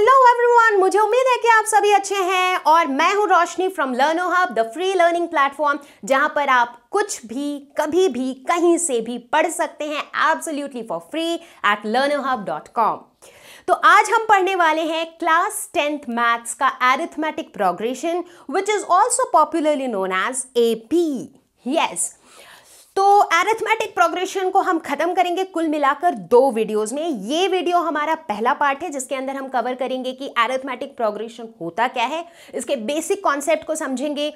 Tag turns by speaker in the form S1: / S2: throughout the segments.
S1: Hello everyone मुझे उम्मीद है कि आप सभी अच्छे हैं और मैं हूं Roshni from Learno Hub the free learning platform जहां पर आप कुछ भी कभी भी कहीं से भी पढ़ सकते हैं absolutely for free at Learno Hub dot com तो आज हम पढ़ने वाले हैं क्लास टेंथ मैथ्स का arithmetic progression which is also popularly known as A P yes तो एरेथमेटिक प्रोग्रेशन को हम खत्म करेंगे कुल मिलाकर दो वीडियोस में ये वीडियो हमारा पहला पार्ट है जिसके अंदर हम कवर करेंगे कि एरेथमेटिक प्रोग्रेशन होता क्या है इसके बेसिक कॉन्सेप्ट को समझेंगे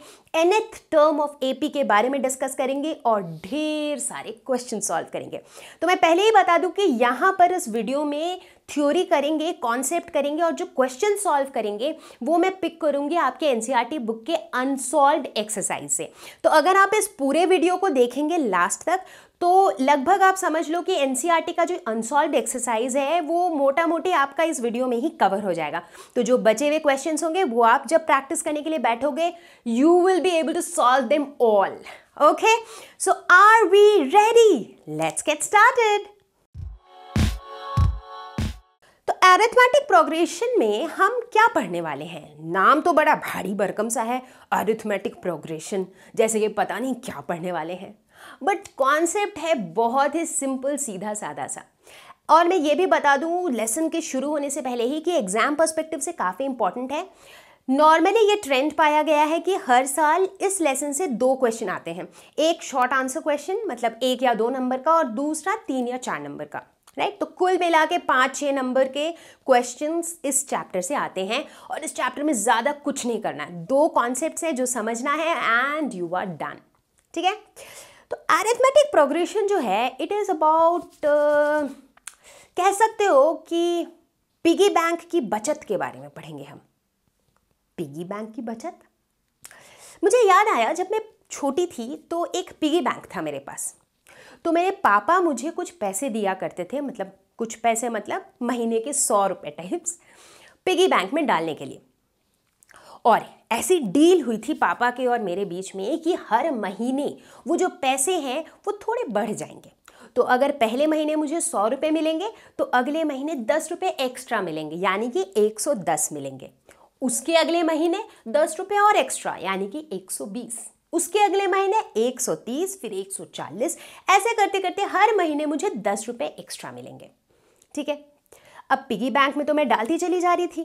S1: एनथ टर्म ऑफ एपी के बारे में डिस्कस करेंगे और ढेर सारे क्वेश्चन सॉल्व करेंगे तो मैं पहले ही बता दूं कि यहां पर इस वीडियो में थ्योरी करेंगे कॉन्सेप्ट करेंगे और जो क्वेश्चन सॉल्व करेंगे वो मैं पिक करूँगी आपके एन बुक e के अनसॉल्व एक्सरसाइज से तो अगर आप इस पूरे वीडियो को देखेंगे लास्ट तक तो लगभग आप समझ लो कि एन e का जो अनसॉल्व एक्सरसाइज है वो मोटा मोटी आपका इस वीडियो में ही कवर हो जाएगा तो जो बचे हुए क्वेश्चन होंगे वो आप जब प्रैक्टिस करने के लिए बैठोगे you will be able to solve them all okay so are we ready let's get started तो एरिथमेटिक प्रोग्रेशन में हम क्या पढ़ने वाले हैं नाम तो बड़ा भारी बरकम सा है एरिथमेटिक प्रोग्रेशन जैसे कि पता नहीं क्या पढ़ने वाले हैं बट कॉन्सेप्ट है बहुत ही सिंपल सीधा साधा सा और मैं ये भी बता दूँ लेसन के शुरू होने से पहले ही कि एग्ज़ाम पर्सपेक्टिव से काफ़ी इंपॉर्टेंट है नॉर्मली ये ट्रेंड पाया गया है कि हर साल इस लेसन से दो क्वेश्चन आते हैं एक शॉर्ट आंसर क्वेश्चन मतलब एक या दो नंबर का और दूसरा तीन या चार नंबर का राइट तो कुल मिला के पाँच छः नंबर के क्वेश्चंस इस चैप्टर से आते हैं और इस चैप्टर में ज़्यादा कुछ नहीं करना है दो कॉन्सेप्ट हैं जो समझना है एंड यू आर डन ठीक है तो एरिथमेटिक प्रोग्रेशन जो है इट इज़ अबाउट कह सकते हो कि पिगी बैंक की बचत के बारे में पढ़ेंगे हम पिगी बैंक की बचत मुझे याद आया जब मैं छोटी थी तो एक पिगी बैंक था मेरे पास तो मेरे पापा मुझे कुछ पैसे दिया करते थे मतलब कुछ पैसे मतलब महीने के सौ रुपये टाइप्स पिगी बैंक में डालने के लिए और ऐसी डील हुई थी पापा के और मेरे बीच में कि हर महीने वो जो पैसे हैं वो थोड़े बढ़ जाएंगे तो अगर पहले महीने मुझे सौ रुपये मिलेंगे तो अगले महीने दस रुपये एक्स्ट्रा मिलेंगे यानी कि एक सौ दस मिलेंगे उसके अगले महीने दस रुपये और एक्स्ट्रा यानी कि एक सौ बीस उसके अगले महीने 130 फिर 140 ऐसे करते करते हर महीने मुझे दस रुपये एक्स्ट्रा मिलेंगे ठीक है अब पिगी बैंक में तो मैं डालती चली जा रही थी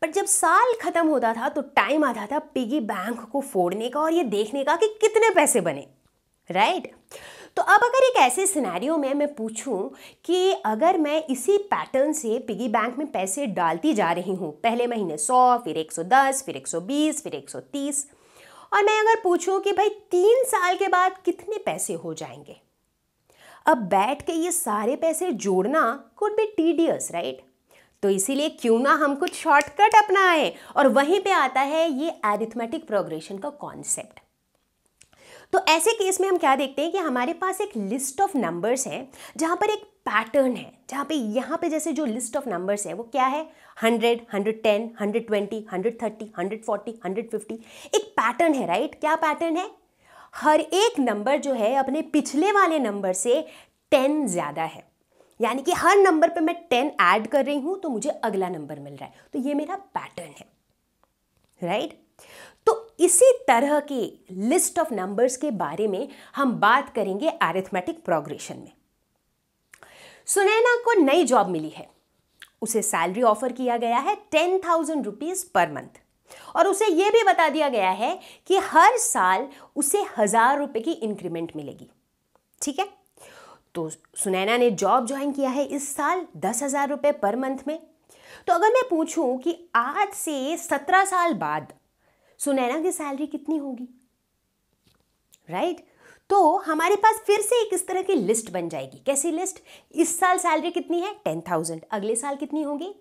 S1: पर जब साल खत्म होता था तो टाइम आता था पिगी बैंक को फोड़ने का और ये देखने का कि कितने पैसे बने राइट right? तो अब अगर एक ऐसे सिनेरियो में मैं पूछूं कि अगर मैं इसी पैटर्न से पिगी बैंक में पैसे डालती जा रही हूं पहले महीने 100 फिर 110 फिर 120 फिर और मैं अगर पूछूं कि भाई तीन साल के बाद कितने पैसे हो जाएंगे अब बैठ के ये सारे पैसे जोड़ना कुड बी टीडियस राइट तो इसीलिए क्यों ना हम कुछ शॉर्टकट अपनाएं और वहीं पे आता है ये एरिथमेटिक प्रोग्रेशन का कॉन्सेप्ट तो ऐसे केस में हम क्या देखते हैं कि हमारे पास एक लिस्ट ऑफ नंबर्स है जहां पर एक पैटर्न है जहाँ पे यहाँ पे जैसे जो लिस्ट ऑफ नंबर्स है वो क्या है hundred hundred ten hundred twenty hundred thirty hundred forty hundred fifty एक पैटर्न है राइट right? क्या पैटर्न है हर एक नंबर जो है अपने पिछले वाले नंबर से टेन ज़्यादा है यानी कि हर नंबर पे मैं टेन ऐड कर रही हूँ तो मुझे अगला नंबर मिल रहा है तो ये मेरा पैटर्न है राइट right? तो इसी तरह के लिस्ट ऑफ नंबर्स के बारे में हम बात करेंगे एरिथमेटिक प्रोग्रेशन में सुनैना को नई जॉब मिली है उसे सैलरी ऑफर किया गया है ten thousand rupees per month और उसे यह भी बता दिया गया है कि हर साल उसे हज़ार रुपए की इंक्रीमेंट मिलेगी ठीक है तो सुनैना ने जॉब ज्वाइन किया है इस साल दस हज़ार रुपए पर मंथ में तो अगर मैं पूछूं कि आज से सत्रह साल बाद सुनैना की सैलरी कितनी होगी राइट right? तो हमारे पास फिर से एक इस तरह की लिस्ट बन जाएगी कैसी लिस्ट इस साल सैलरी कितनी है टेन थाउजेंड अगले साल कितनी होगी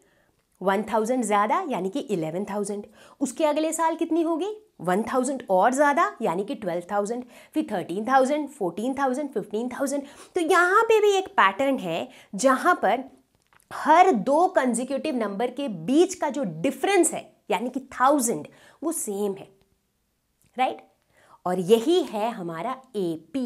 S1: वन थाउजेंड ज़्यादा यानी कि इलेवन थाउजेंड उसके अगले साल कितनी होगी वन थाउजेंड और ज़्यादा यानी कि ट्वेल्व थाउजेंड फिर thirteen thousand fourteen thousand fifteen thousand तो यहाँ पे भी एक पैटर्न है जहाँ पर हर दो कंजिक्यूटिव नंबर के बीच का जो डिफरेंस है यानी कि थाउजेंड वो सेम है राइट right? और यही है हमारा ए पी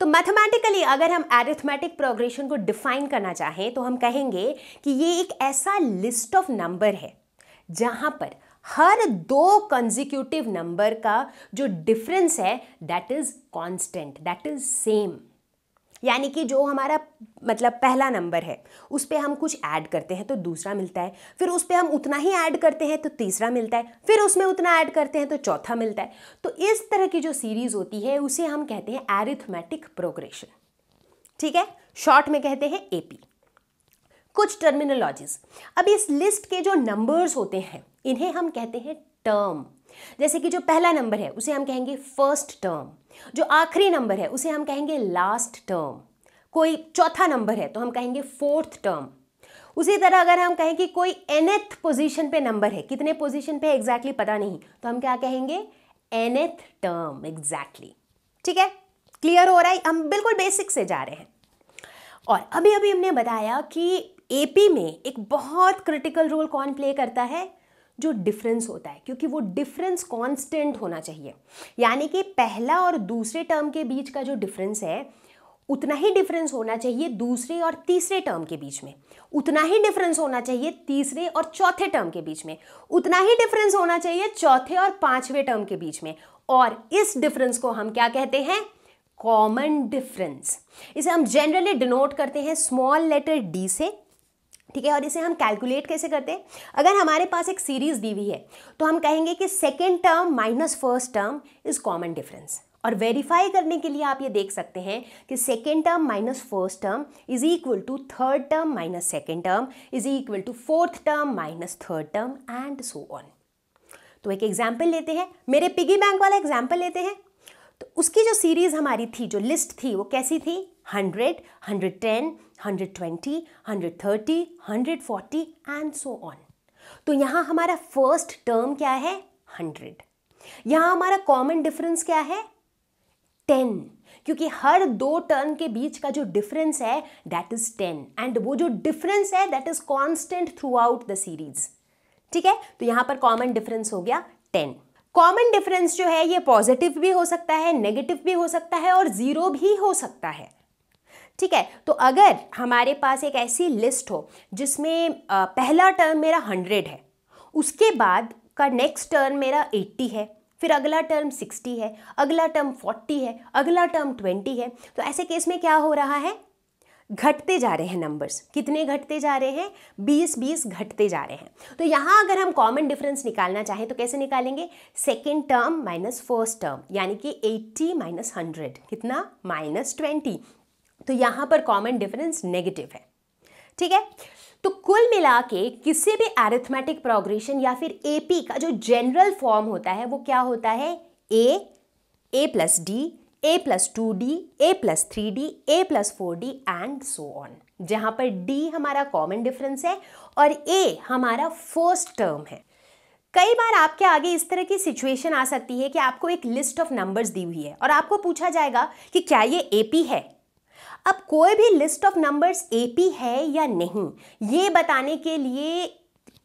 S1: तो मैथमेटिकली अगर हम एरिथमेटिक प्रोग्रेशन को डिफाइन करना चाहें तो हम कहेंगे कि ये एक ऐसा लिस्ट ऑफ नंबर है जहां पर हर दो कंजिक्यूटिव नंबर का जो डिफरेंस है that is constant that is same यानी कि जो हमारा मतलब पहला नंबर है उस पर हम कुछ ऐड करते हैं तो दूसरा मिलता है फिर उस पर हम उतना ही ऐड करते हैं तो तीसरा मिलता है फिर उसमें उतना ऐड करते हैं तो चौथा मिलता है तो इस तरह की जो सीरीज़ होती है उसे हम कहते हैं एरिथमेटिक प्रोग्रेशन ठीक है शॉर्ट में कहते हैं एपी कुछ टर्मिनोलॉजीज अब इस लिस्ट के जो नंबर्स होते हैं इन्हें हम कहते हैं टर्म जैसे कि जो पहला नंबर है उसे हम कहेंगे फर्स्ट टर्म जो आखिरी नंबर है उसे हम कहेंगे लास्ट टर्म कोई चौथा नंबर है तो हम कहेंगे फोर्थ टर्म उसी तरह अगर हम कहें कि कोई एनएथ पोजीशन पे नंबर है कितने पोजीशन पे एग्जैक्टली exactly पता नहीं तो हम क्या कहेंगे एनएथ टर्म एग्जैक्टली ठीक है क्लियर हो रहा है हम बिल्कुल बेसिक से जा रहे हैं और अभी अभी हमने बताया कि एपी में एक बहुत क्रिटिकल रोल कौन प्ले करता है जो डिफरेंस होता है क्योंकि वो डिफरेंस कांस्टेंट होना चाहिए यानी कि पहला और दूसरे टर्म के बीच का जो डिफरेंस है उतना ही डिफरेंस होना चाहिए दूसरे और तीसरे टर्म के बीच में उतना ही डिफरेंस होना चाहिए तीसरे और चौथे टर्म के बीच में उतना ही डिफरेंस होना चाहिए चौथे और पांचवें टर्म के बीच में और इस डिफरेंस को हम क्या कहते हैं कॉमन डिफरेंस इसे हम जनरली डिनोट करते हैं स्मॉल लेटर डी से ठीक है और इसे हम कैलकुलेट कैसे करते हैं अगर हमारे पास एक सीरीज दी हुई है तो हम कहेंगे कि second term minus first term is common difference और वेरीफाई करने के लिए आप ये देख सकते हैं कि second term minus first term is equal to third term minus second term is equal to fourth term minus third term and so on तो एक एग्जाम्पल लेते हैं मेरे पिगी बैंक वाला एग्जाम्पल लेते हैं तो उसकी जो सीरीज़ हमारी थी जो लिस्ट थी वो कैसी थी 100, 110, 120, 130, 140 एंड सो ऑन तो यहाँ हमारा फर्स्ट टर्म क्या है 100 यहाँ हमारा कॉमन डिफरेंस क्या है 10 क्योंकि हर दो टर्म के बीच का जो डिफरेंस है दैट इज 10 एंड वो जो डिफरेंस है that is constant throughout the series ठीक है तो यहाँ पर कॉमन डिफरेंस हो गया 10 कॉमन डिफरेंस जो है ये पॉजिटिव भी हो सकता है नेगेटिव भी हो सकता है और जीरो भी हो सकता है ठीक है तो अगर हमारे पास एक ऐसी लिस्ट हो जिसमें पहला टर्म मेरा हंड्रेड है उसके बाद का नेक्स्ट टर्म मेरा एट्टी है फिर अगला टर्म सिक्सटी है अगला टर्म फोर्टी है अगला टर्म ट्वेंटी है तो ऐसे केस में क्या हो रहा है घटते जा रहे हैं नंबर्स कितने घटते जा रहे हैं बीस बीस घटते जा रहे हैं तो यहाँ अगर हम कॉमन डिफरेंस निकालना चाहें तो कैसे निकालेंगे second term minus first term यानी कि एट्टी माइनस हंड्रेड कितना माइनस ट्वेंटी तो यहाँ पर कॉमन डिफरेंस नेगेटिव है ठीक है तो कुल मिला के किसी भी एरिथमेटिक प्रोग्रेशन या फिर एपी का जो जनरल फॉर्म होता है वो क्या होता है A A plus D A plus two D A plus three D A plus four D and so on जहाँ पर डी हमारा कॉमन डिफरेंस है और ए हमारा फर्स्ट टर्म है कई बार आपके आगे इस तरह की सिचुएशन आ सकती है कि आपको एक लिस्ट ऑफ नंबर्स दी हुई है और आपको पूछा जाएगा कि क्या ये एपी है अब कोई भी लिस्ट ऑफ नंबर्स एपी है या नहीं ये बताने के लिए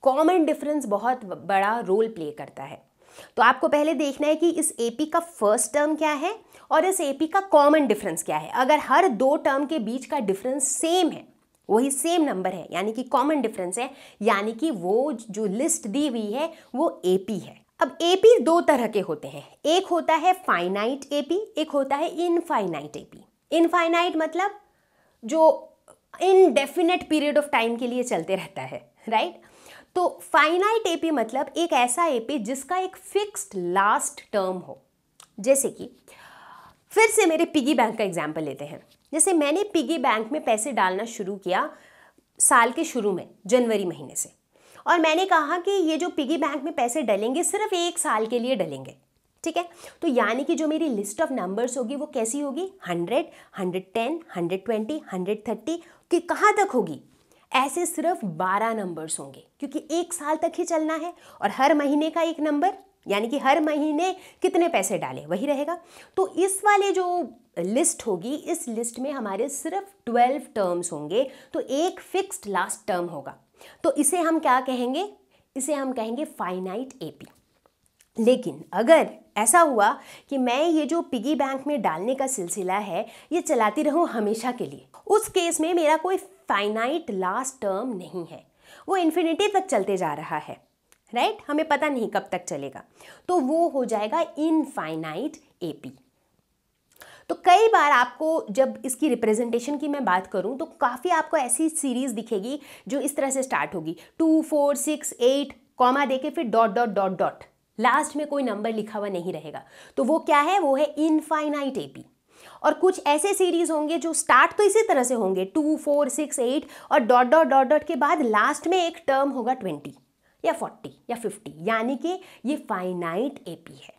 S1: कॉमन डिफरेंस बहुत बड़ा रोल प्ले करता है तो आपको पहले देखना है कि इस एपी का फर्स्ट टर्म क्या है और इस एपी का कॉमन डिफरेंस क्या है अगर हर दो टर्म के बीच का डिफरेंस सेम है वही सेम नंबर है यानी कि कॉमन डिफरेंस है यानी कि वो जो लिस्ट दी हुई है वो एपी है अब एपी दो तरह के होते हैं एक होता है फाइनाइट एपी एक होता है इनफाइनाइट एपी इनफाइनाइट मतलब जो इनडेफिनेट पीरियड ऑफ टाइम के लिए चलते रहता है राइट right? तो फाइनाइट एपी मतलब एक ऐसा एपी जिसका एक फिक्स्ड लास्ट टर्म हो जैसे कि फिर से मेरे पिगी बैंक का एग्जाम्पल लेते हैं जैसे मैंने पिगी बैंक में पैसे डालना शुरू किया साल के शुरू में जनवरी महीने से और मैंने कहा कि ये जो पिगी बैंक में पैसे डलेंगे सिर्फ एक साल के लिए डलेंगे ठीक है तो यानी कि जो मेरी लिस्ट ऑफ नंबर्स होगी वो कैसी होगी hundred hundred ten hundred twenty hundred thirty कि कहाँ तक होगी ऐसे सिर्फ बारह नंबर्स होंगे क्योंकि एक साल तक ही चलना है और हर महीने का एक नंबर यानी कि हर महीने कितने पैसे डाले वही रहेगा तो इस वाले जो लिस्ट होगी इस लिस्ट में हमारे सिर्फ ट्वेल्व टर्म्स होंगे तो एक फिक्स्ड लास्ट टर्म होगा तो इसे हम क्या कहेंगे इसे हम कहेंगे फाइनाइट एपी लेकिन अगर ऐसा हुआ कि मैं ये जो पिगी बैंक में डालने का सिलसिला है ये चलाती रहूँ हमेशा के लिए उस केस में मेरा कोई फाइनाइट लास्ट टर्म नहीं है वो इन्फिनिटी तक चलते जा रहा है राइट right? हमें पता नहीं कब तक चलेगा तो वो हो जाएगा इनफाइनाइट एपी तो कई बार आपको जब इसकी रिप्रेजेंटेशन की मैं बात करूं तो काफ़ी आपको ऐसी सीरीज़ दिखेगी जो इस तरह से स्टार्ट होगी two four six eight comma दे के फिर dot dot dot dot last में कोई नंबर लिखा हुआ नहीं रहेगा तो वो क्या है वो है इनफाइनाइट एपी और कुछ ऐसे सीरीज होंगे जो स्टार्ट तो इसी तरह से होंगे टू फोर सिक्स एट और डॉट डॉट डॉट डॉट के बाद लास्ट में एक टर्म होगा ट्वेंटी या फोर्टी या फिफ्टी यानी कि ये फाइनाइट एपी है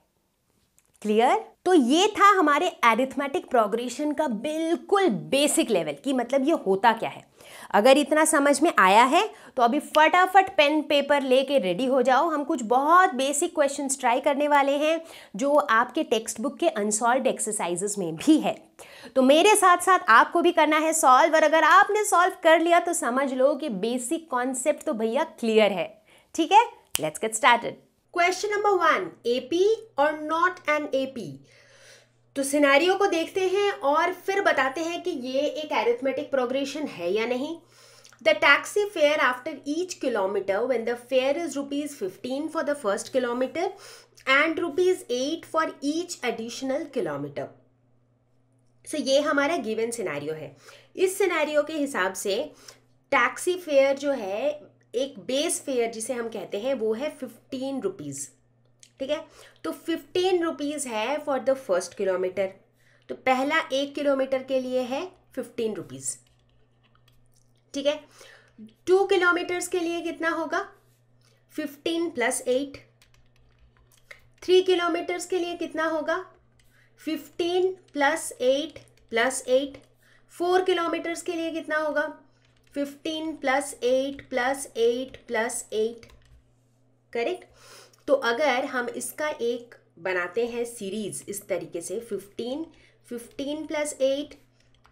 S1: क्लियर तो ये था हमारे एरिथमेटिक प्रोग्रेशन का बिल्कुल बेसिक लेवल कि मतलब ये होता क्या है अगर इतना समझ में आया है तो अभी फटाफट पेन पेपर लेके रेडी हो जाओ हम कुछ बहुत बेसिक क्वेश्चंस ट्राई करने वाले हैं जो आपके टेक्स्ट बुक के अनसॉल्व एक्सरसाइजेस में भी है तो मेरे साथ साथ आपको भी करना है सॉल्व और अगर आपने सॉल्व कर लिया तो समझ लो कि बेसिक कॉन्सेप्ट तो भैया क्लियर है ठीक है let's get started question number one AP और नॉट एन एपी तो सिनेरियो को देखते हैं और फिर बताते हैं कि ये एक एरिथमेटिक प्रोग्रेशन है या नहीं the taxi fare after each kilometre when the fare is rupees fifteen for the first kilometre and rupees eight for each additional kilometre so ये हमारा गिवन सिनेरियो है इस सिनेरियो के हिसाब से टैक्सी फेयर जो है एक बेस फेयर जिसे हम कहते हैं वो है फिफ्टीन रुपीज़ ठीक है तो फिफ्टीन रुपीज़ है फॉर द फर्स्ट किलोमीटर तो पहला एक किलोमीटर के लिए है फिफ्टीन रुपीज़ ठीक है टू किलोमीटर्स के लिए कितना होगा fifteen plus eight three kilometres के लिए कितना होगा fifteen plus eight plus eight four kilometres के लिए कितना होगा fifteen plus eight plus eight plus eight correct तो अगर हम इसका एक बनाते हैं सीरीज़ इस तरीके से fifteen fifteen plus eight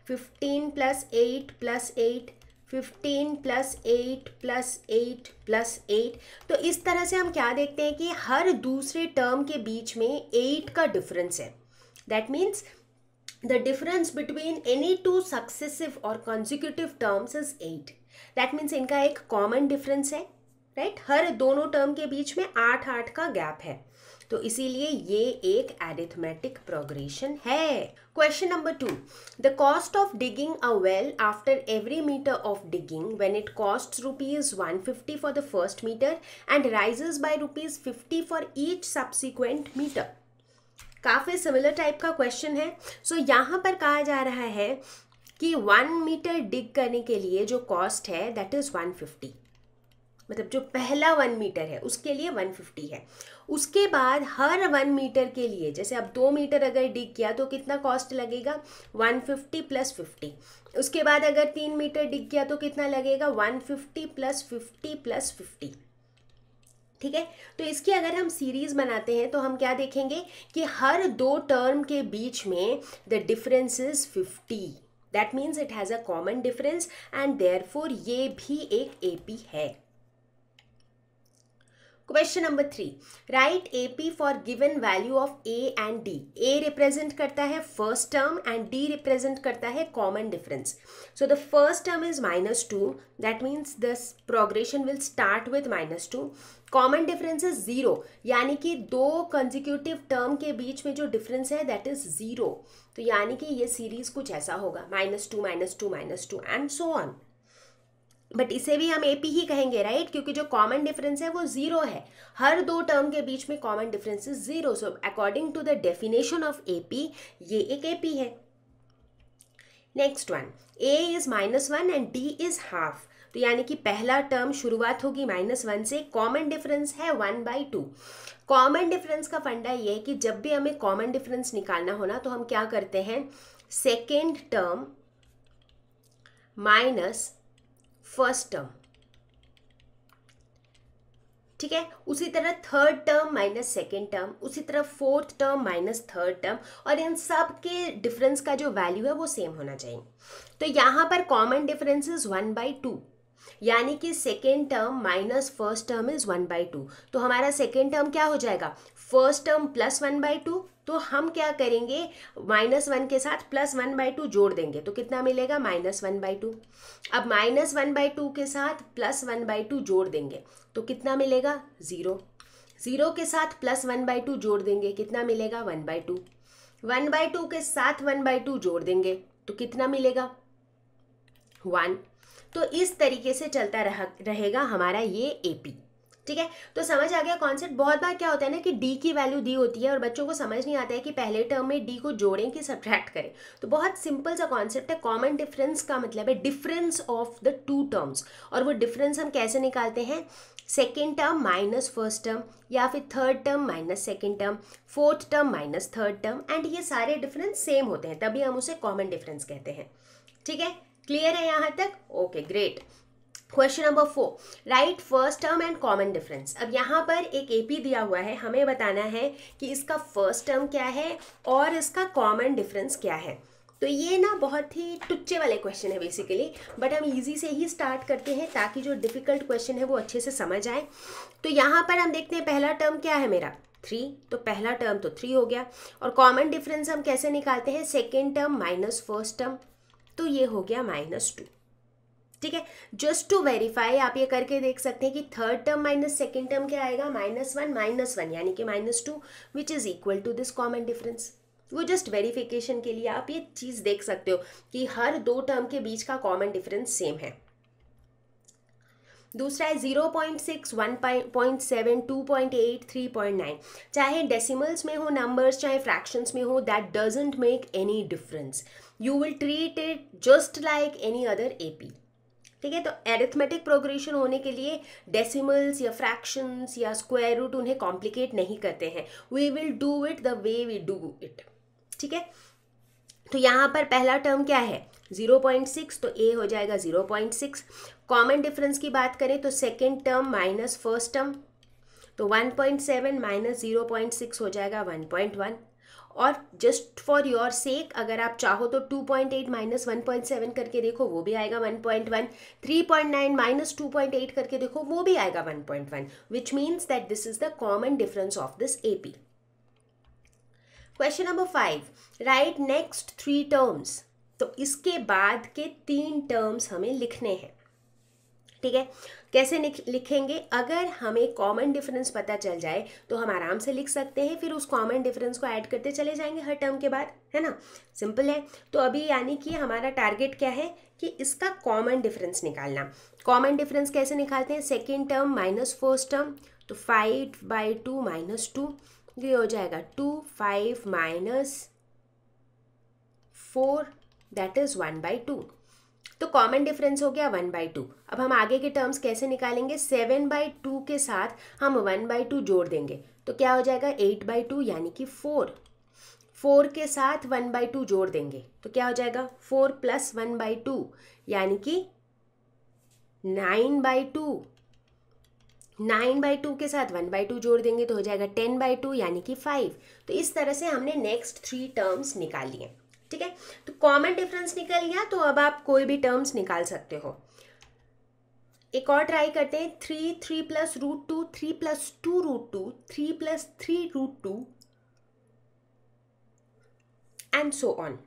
S1: fifteen plus eight plus eight fifteen plus eight plus eight plus eight तो इस तरह से हम क्या देखते हैं कि हर दूसरे टर्म के बीच में एट का डिफरेंस है that means the difference between any two successive और consecutive terms is eight that means इनका एक कॉमन डिफरेंस है राइट हर दोनों टर्म के बीच में आठ आठ का गैप है तो इसीलिए ये एक एरिथमेटिक प्रोग्रेशन है question number two the cost of digging a well after every metre of digging when it cost rupees one fifty for the first metre and rises by rupees fifty for each subsequent metre काफ़ी similar type का question है so so, यहाँ पर कहा जा रहा है कि वन मीटर डिग करने के लिए जो कॉस्ट है दैट इज़ वन फिफ्टी मतलब जो पहला वन मीटर है उसके लिए वन फिफ्टी है उसके बाद हर वन मीटर के लिए जैसे अब दो मीटर अगर डिग किया तो कितना कॉस्ट लगेगा वन फिफ्टी प्लस फिफ्टी उसके बाद अगर तीन मीटर डिग किया तो कितना लगेगा one fifty plus fifty plus fifty ठीक है तो इसकी अगर हम सीरीज़ बनाते हैं तो हम क्या देखेंगे कि हर दो टर्म के बीच में the difference is fifty that means it has a common difference and there ये भी एक ए पी है question number three right A P for given value of A and D A represent करता है first term and D represent करता है common difference so the first term is minus two that means the progression will start with minus two common difference is zero यानी कि दो consecutive term के बीच में जो डिफरेंस है दैट इज़ ज़ीरो तो यानी कि ये सीरीज़ कुछ ऐसा होगा minus two minus two minus two and so on but इसे भी हम एपी ही कहेंगे राइट right? क्योंकि जो कॉमन डिफरेंस है वो जीरो है हर दो टर्म के बीच में common difference is zero so according to the definition of AP ये एक एपी है next one A is minus one and D is half तो यानी कि पहला टर्म शुरुआत होगी माइनस वन से कॉमन डिफरेंस है one by two common difference का फंडा ये है कि जब भी हमें कॉमन डिफरेंस निकालना होना तो हम क्या करते हैं second term minus first term ठीक है उसी तरह third term minus second term उसी तरह fourth term minus third term और इन सब के डिफरेंस का जो वैल्यू है वो सेम होना चाहिए तो यहां पर common difference is one by two यानी कि second term minus first term is one by two तो हमारा सेकेंड टर्म क्या हो जाएगा first term plus one by two तो हम क्या करेंगे माइनस वन के साथ प्लस वन बाई टू जोड़ देंगे तो कितना मिलेगा माइनस वन बाई टू अब माइनस वन बाई टू के साथ प्लस वन बाई टू जोड़ देंगे तो कितना मिलेगा ज़ीरो ज़ीरो के साथ प्लस वन बाई टू जोड़ देंगे कितना मिलेगा one by two one by two के साथ वन बाई टू जोड़ देंगे तो कितना मिलेगा वन तो इस तरीके से चलता रह, रहेगा हमारा ये एपी ठीक है तो समझ आ गया कॉन्सेप्ट बहुत बार क्या होता है ना कि डी की वैल्यू दी होती है और बच्चों को समझ नहीं आता है कि पहले टर्म में डी को जोड़ें कि सब्ट्रैक्ट करें तो बहुत सिंपल सा कॉन्सेप्ट है कॉमन डिफरेंस का मतलब है difference of the two terms और वो डिफरेंस हम कैसे निकालते हैं second term minus first term या फिर third term minus second term fourth term minus third term and ये सारे डिफरेंस सेम होते हैं तभी हम उसे कॉमन डिफरेंस कहते हैं ठीक है क्लियर है यहाँ तक okay great question number four right first term and common difference अब यहाँ पर एक एपी दिया हुआ है हमें बताना है कि इसका फर्स्ट टर्म क्या है और इसका कॉमन डिफरेंस क्या है तो ये ना बहुत ही टुच्चे वाले क्वेश्चन है बेसिकली बट हम इजी से ही स्टार्ट करते हैं ताकि जो डिफ़िकल्ट क्वेश्चन है वो अच्छे से समझ आए तो यहाँ पर हम देखते हैं पहला टर्म क्या है मेरा थ्री तो पहला टर्म तो थ्री हो गया और कॉमन डिफरेंस हम कैसे निकालते हैं second term minus first term तो ये हो गया माइनस टू ठीक है जस्ट टू वेरीफाई आप ये करके देख सकते हैं कि third term minus second term क्या आएगा माइनस वन माइनस वन यानी कि minus two which is equal to this common difference वो जस्ट वेरीफिकेशन के लिए आप ये चीज़ देख सकते हो कि हर दो टर्म के बीच का कॉमन डिफरेंस सेम है दूसरा है zero point six one point seven two point eight three point nine चाहे डेसिमल्स में हो नंबर्स चाहे फ्रैक्शंस में हो that doesn't make any difference you will treat it just like any other AP ठीक है तो एरिथमेटिक प्रोग्रेशन होने के लिए डेसिमल्स या फ्रैक्शंस या स्क्वायर रूट उन्हें कॉम्प्लिकेट नहीं करते हैं we will do it the way we do it ठीक है तो यहाँ पर पहला टर्म क्या है 0.6 तो ए हो जाएगा 0.6 कॉमन डिफरेंस की बात करें तो second term minus first term तो 1.7 माइनस जीरो हो जाएगा 1.1 और जस्ट फॉर योर सेक अगर आप चाहो तो 2.8 पॉइंट एट माइनस वन करके देखो वो भी आएगा 1.1 3.9 माइनस 2.8 करके देखो वो भी आएगा 1.1 point one which means that this is the common difference of this AP question number five right next three terms तो इसके बाद के तीन टर्म्स हमें लिखने हैं ठीक है कैसे लिखेंगे अगर हमें कॉमन डिफरेंस पता चल जाए तो हम आराम से लिख सकते हैं फिर उस कॉमन डिफरेंस को ऐड करते चले जाएंगे हर टर्म के बाद है ना सिंपल है तो अभी यानी कि हमारा टारगेट क्या है कि इसका कॉमन डिफरेंस निकालना कॉमन डिफरेंस कैसे निकालते हैं second term minus first term तो five by two minus two ये हो जाएगा two five minus four that is one by two तो कॉमन डिफरेंस हो गया वन बाई टू अब हम आगे के टर्म्स कैसे निकालेंगे सेवन बाई टू के साथ हम वन बाई टू जोड़ देंगे तो क्या हो जाएगा एट बाई टू यानी कि फोर फोर के साथ वन बाई टू जोड़ देंगे तो क्या हो जाएगा four plus one by two यानी कि nine by two nine by two के साथ वन बाई टू जोड़ देंगे तो हो जाएगा टेन बाई टू यानी कि फाइव तो इस तरह से हमने नेक्स्ट थ्री टर्म्स निकाल लिए ठीक है तो कॉमन डिफरेंस निकल गया तो अब आप कोई भी टर्म्स निकाल सकते हो एक और ट्राई करते हैं three three plus root two three plus two root two three plus three root two and so on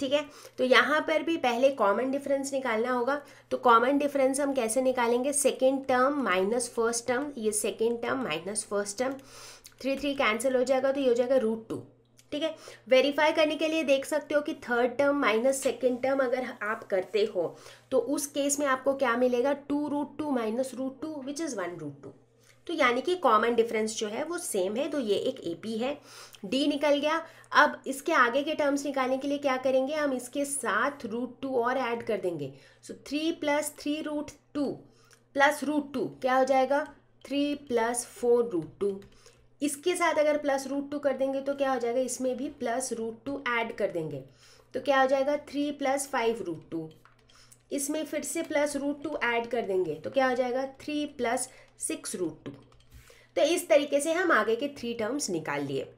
S1: ठीक है तो यहां पर भी पहले कॉमन डिफरेंस निकालना होगा तो कॉमन डिफरेंस हम कैसे निकालेंगे second term minus first term ये second term minus first term three three cancel हो जाएगा तो ये हो जाएगा रूट टू ठीक है वेरीफाई करने के लिए देख सकते हो कि third term minus second term अगर आप करते हो तो उस केस में आपको क्या मिलेगा two root two minus root two which is one root two तो यानी कि कॉमन डिफरेंस जो है वो सेम है तो ये एक ए पी है डी निकल गया अब इसके आगे के टर्म्स निकालने के लिए क्या करेंगे हम इसके साथ रूट टू और ऐड कर देंगे so three plus three root two plus root two क्या हो जाएगा three plus four root two इसके साथ अगर प्लस रूट टू कर देंगे तो क्या हो जाएगा इसमें भी प्लस रूट टू ऐड कर देंगे तो क्या हो जाएगा three plus five root two इसमें फिर से प्लस रूट टू ऐड कर देंगे तो क्या हो जाएगा three plus six root two तो इस तरीके से हम आगे के थ्री टर्म्स निकाल लिए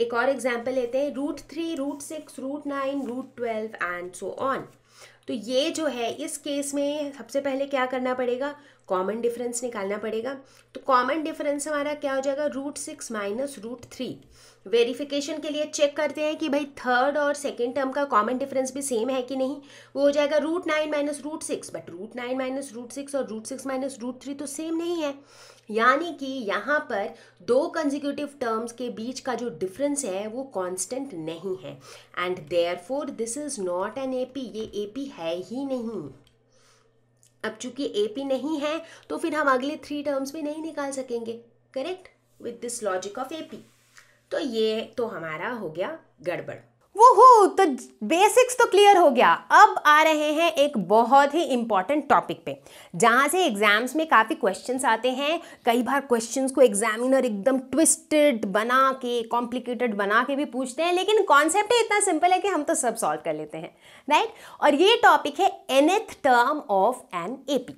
S1: एक और एग्जाम्पल लेते हैं root three root six root nine root twelve and so on तो ये जो है इस केस में सबसे पहले क्या करना पड़ेगा कॉमन डिफरेंस निकालना पड़ेगा तो कॉमन डिफरेंस हमारा क्या हो जाएगा root six minus root three verification के लिए चेक करते हैं कि भाई थर्ड और सेकेंड टर्म का कॉमन डिफरेंस भी सेम है कि नहीं वो हो जाएगा root nine minus root six but root nine minus root six और root six minus root three तो सेम नहीं है यानी कि यहाँ पर दो कंजिक्यूटिव टर्म्स के बीच का जो डिफरेंस है वो कॉन्स्टेंट नहीं है and there this is not an A P ये ए पी है ही नहीं अब चूंकि एपी नहीं है तो फिर हम अगले थ्री टर्म्स भी नहीं निकाल सकेंगे correct with this logic of AP तो ये तो हमारा हो गया गड़बड़ वो तो बेसिक्स तो क्लियर हो गया अब आ रहे हैं एक बहुत ही इंपॉर्टेंट टॉपिक पे जहाँ से एग्जाम्स में काफ़ी क्वेश्चंस आते हैं कई बार क्वेश्चंस को एग्जामिनर एकदम ट्विस्टेड बना के कॉम्प्लिकेटेड बना के भी पूछते हैं लेकिन कॉन्सेप्ट ही इतना सिंपल है कि हम तो सब सॉल्व कर लेते हैं राइट और ये टॉपिक है nth term of an A P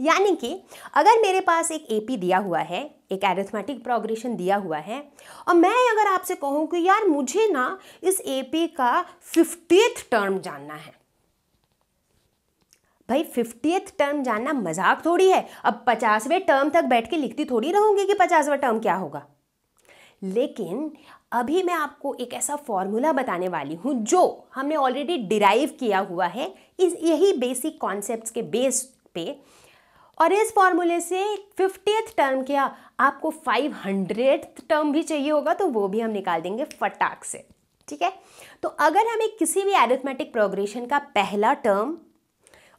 S1: यानी कि अगर मेरे पास एक पी दिया हुआ है एक एरिथमेटिक प्रोग्रेशन दिया हुआ है और मैं अगर आपसे कहूँ कि यार मुझे ना इस एपी का फिफ्टीथ टर्म जानना है भाई फिफ्टीथ टर्म जानना मजाक थोड़ी है अब पचासवें टर्म तक बैठ के लिखती थोड़ी रहूँगी कि पचासवा टर्म क्या होगा लेकिन अभी मैं आपको एक ऐसा फॉर्मूला बताने वाली हूँ जो हमने ऑलरेडी डिराइव किया हुआ है इस यही बेसिक कॉन्सेप्ट्स के बेस पे और इस फॉर्मूले से फिफ्टीथ टर्म क्या आपको फाइव हंड्रेड टर्म भी चाहिए होगा तो वो भी हम निकाल देंगे फटाक से ठीक है तो अगर हमें किसी भी एरिथमेटिक प्रोग्रेशन का पहला टर्म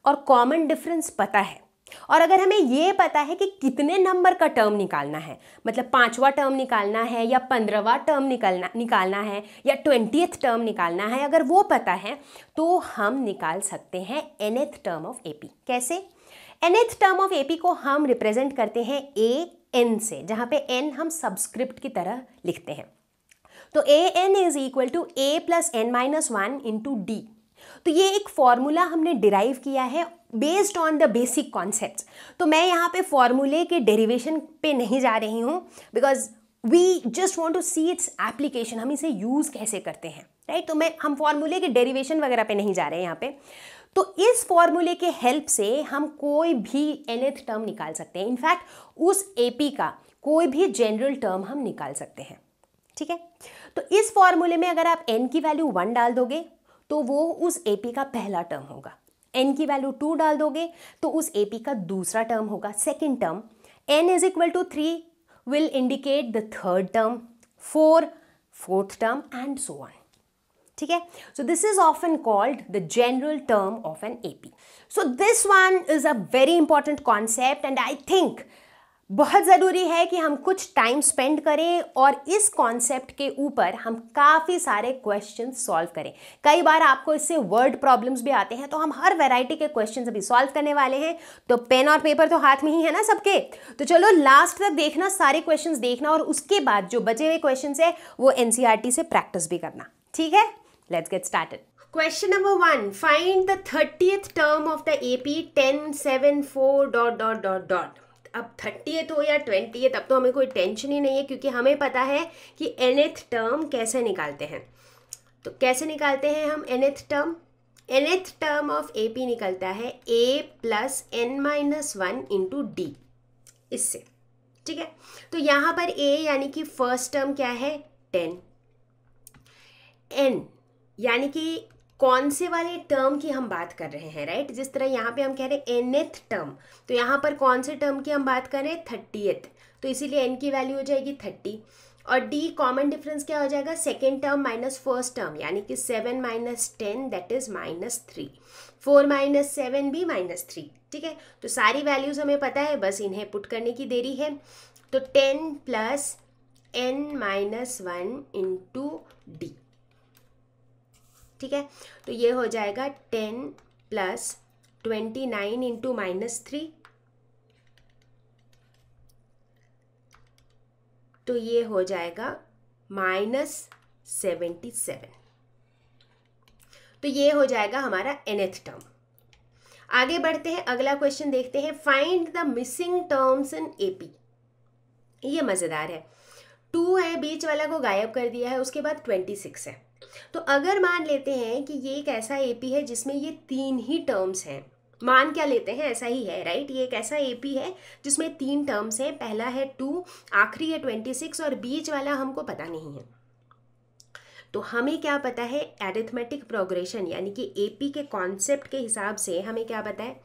S1: और कॉमन डिफरेंस पता है और अगर हमें ये पता है कि कितने नंबर का टर्म निकालना है मतलब पाँचवा टर्म निकालना है या पंद्रहवा टर्म निकालना निकालना है या ट्वेंटियथ टर्म निकालना है अगर वो पता है तो हम निकाल सकते हैं एनएथ टर्म ऑफ एपी कैसे एथ टर्म ऑफ पी को हम रिप्रेजेंट करते हैं ए एन से जहाँ पे एन हम सब्सक्रिप्ट की तरह लिखते हैं तो a n is equal to a plus n minus one into d तो ये एक फॉर्मूला हमने डिराइव किया है based on the basic concept तो मैं यहाँ पे फॉर्मूले के डेरिवेशन पे नहीं जा रही हूँ because we just want to see its application हम इसे यूज़ कैसे करते हैं राइट right? तो मैं हम फॉर्मूले के डेरिवेशन वगैरह पे नहीं जा रहे हैं यहाँ पे तो इस फॉर्मूले के हेल्प से हम कोई भी एनथ टर्म निकाल सकते हैं इनफैक्ट उस एपी का कोई भी जनरल टर्म हम निकाल सकते हैं ठीक है तो इस फॉर्मूले में अगर आप एन की वैल्यू वन डाल दोगे तो वो उस एपी का पहला टर्म होगा एन की वैल्यू टू डाल दोगे तो उस ए पी का दूसरा टर्म होगा second term n is equal to three will indicate the third term four fourth term and so on ठीक है so this is often called the general term of an A P so this one is a very important concept and I think बहुत ज़रूरी है कि हम कुछ time spend करें और इस कॉन्सेप्ट के ऊपर हम काफ़ी सारे क्वेश्चन सॉल्व करें कई बार आपको इससे वर्ड प्रॉब्लम्स भी आते हैं तो हम हर वैरायटी के क्वेश्चन अभी सॉल्व करने वाले हैं तो पेन और पेपर तो हाथ में ही है ना सबके तो चलो लास्ट तक देखना सारे क्वेश्चन देखना और उसके बाद जो बचे हुए क्वेश्चन है वो एन e से प्रैक्टिस भी करना ठीक है Let's get started. Question number one, find the 30th term of the AP 1074 dot dot dot dot. अब थर्टीथ हो या ट्वेंटी अब तो हमें कोई टेंशन ही नहीं है क्योंकि हमें पता है कि एनएथ टर्म कैसे निकालते हैं तो कैसे निकालते हैं हम nth term nth term of A P निकलता है a plus n minus one into d इससे ठीक है तो यहाँ पर ए यानी कि फर्स्ट टर्म क्या है टेन एन यानी कि कौन से वाले टर्म की हम बात कर रहे हैं राइट जिस तरह यहाँ पे हम कह रहे हैं एनथ टर्म तो यहाँ पर कौन से टर्म की हम बात कर रहे हैं थर्टीएथ तो इसीलिए एन की वैल्यू हो जाएगी थर्टी और डी कॉमन डिफरेंस क्या हो जाएगा second term minus first term यानी कि seven minus ten that is minus three four minus seven भी माइनस थ्री ठीक है तो सारी वैल्यूज़ हमें पता है बस इन्हें पुट करने की देरी है तो ten plus n minus one into d ठीक है तो ये हो जाएगा ten plus twenty nine into minus three तो ये हो जाएगा माइनस सेवेंटी सेवन तो ये हो जाएगा हमारा एनेथ टर्म आगे बढ़ते हैं अगला क्वेश्चन देखते हैं find the missing terms in AP ये मज़ेदार है टू है बीच वाला को गायब कर दिया है उसके बाद ट्वेंटी सिक्स है तो अगर मान लेते हैं कि ये एक ऐसा ए है जिसमें ये तीन ही टर्म्स हैं मान क्या लेते हैं ऐसा ही है राइट ये एक ऐसा एपी है जिसमें तीन टर्म्स हैं पहला है टू आखिरी है ट्वेंटी सिक्स और बीच वाला हमको पता नहीं है तो हमें क्या पता है एरिथमेटिक प्रोग्रेशन यानी कि एपी के कॉन्सेप्ट के हिसाब से हमें क्या पता है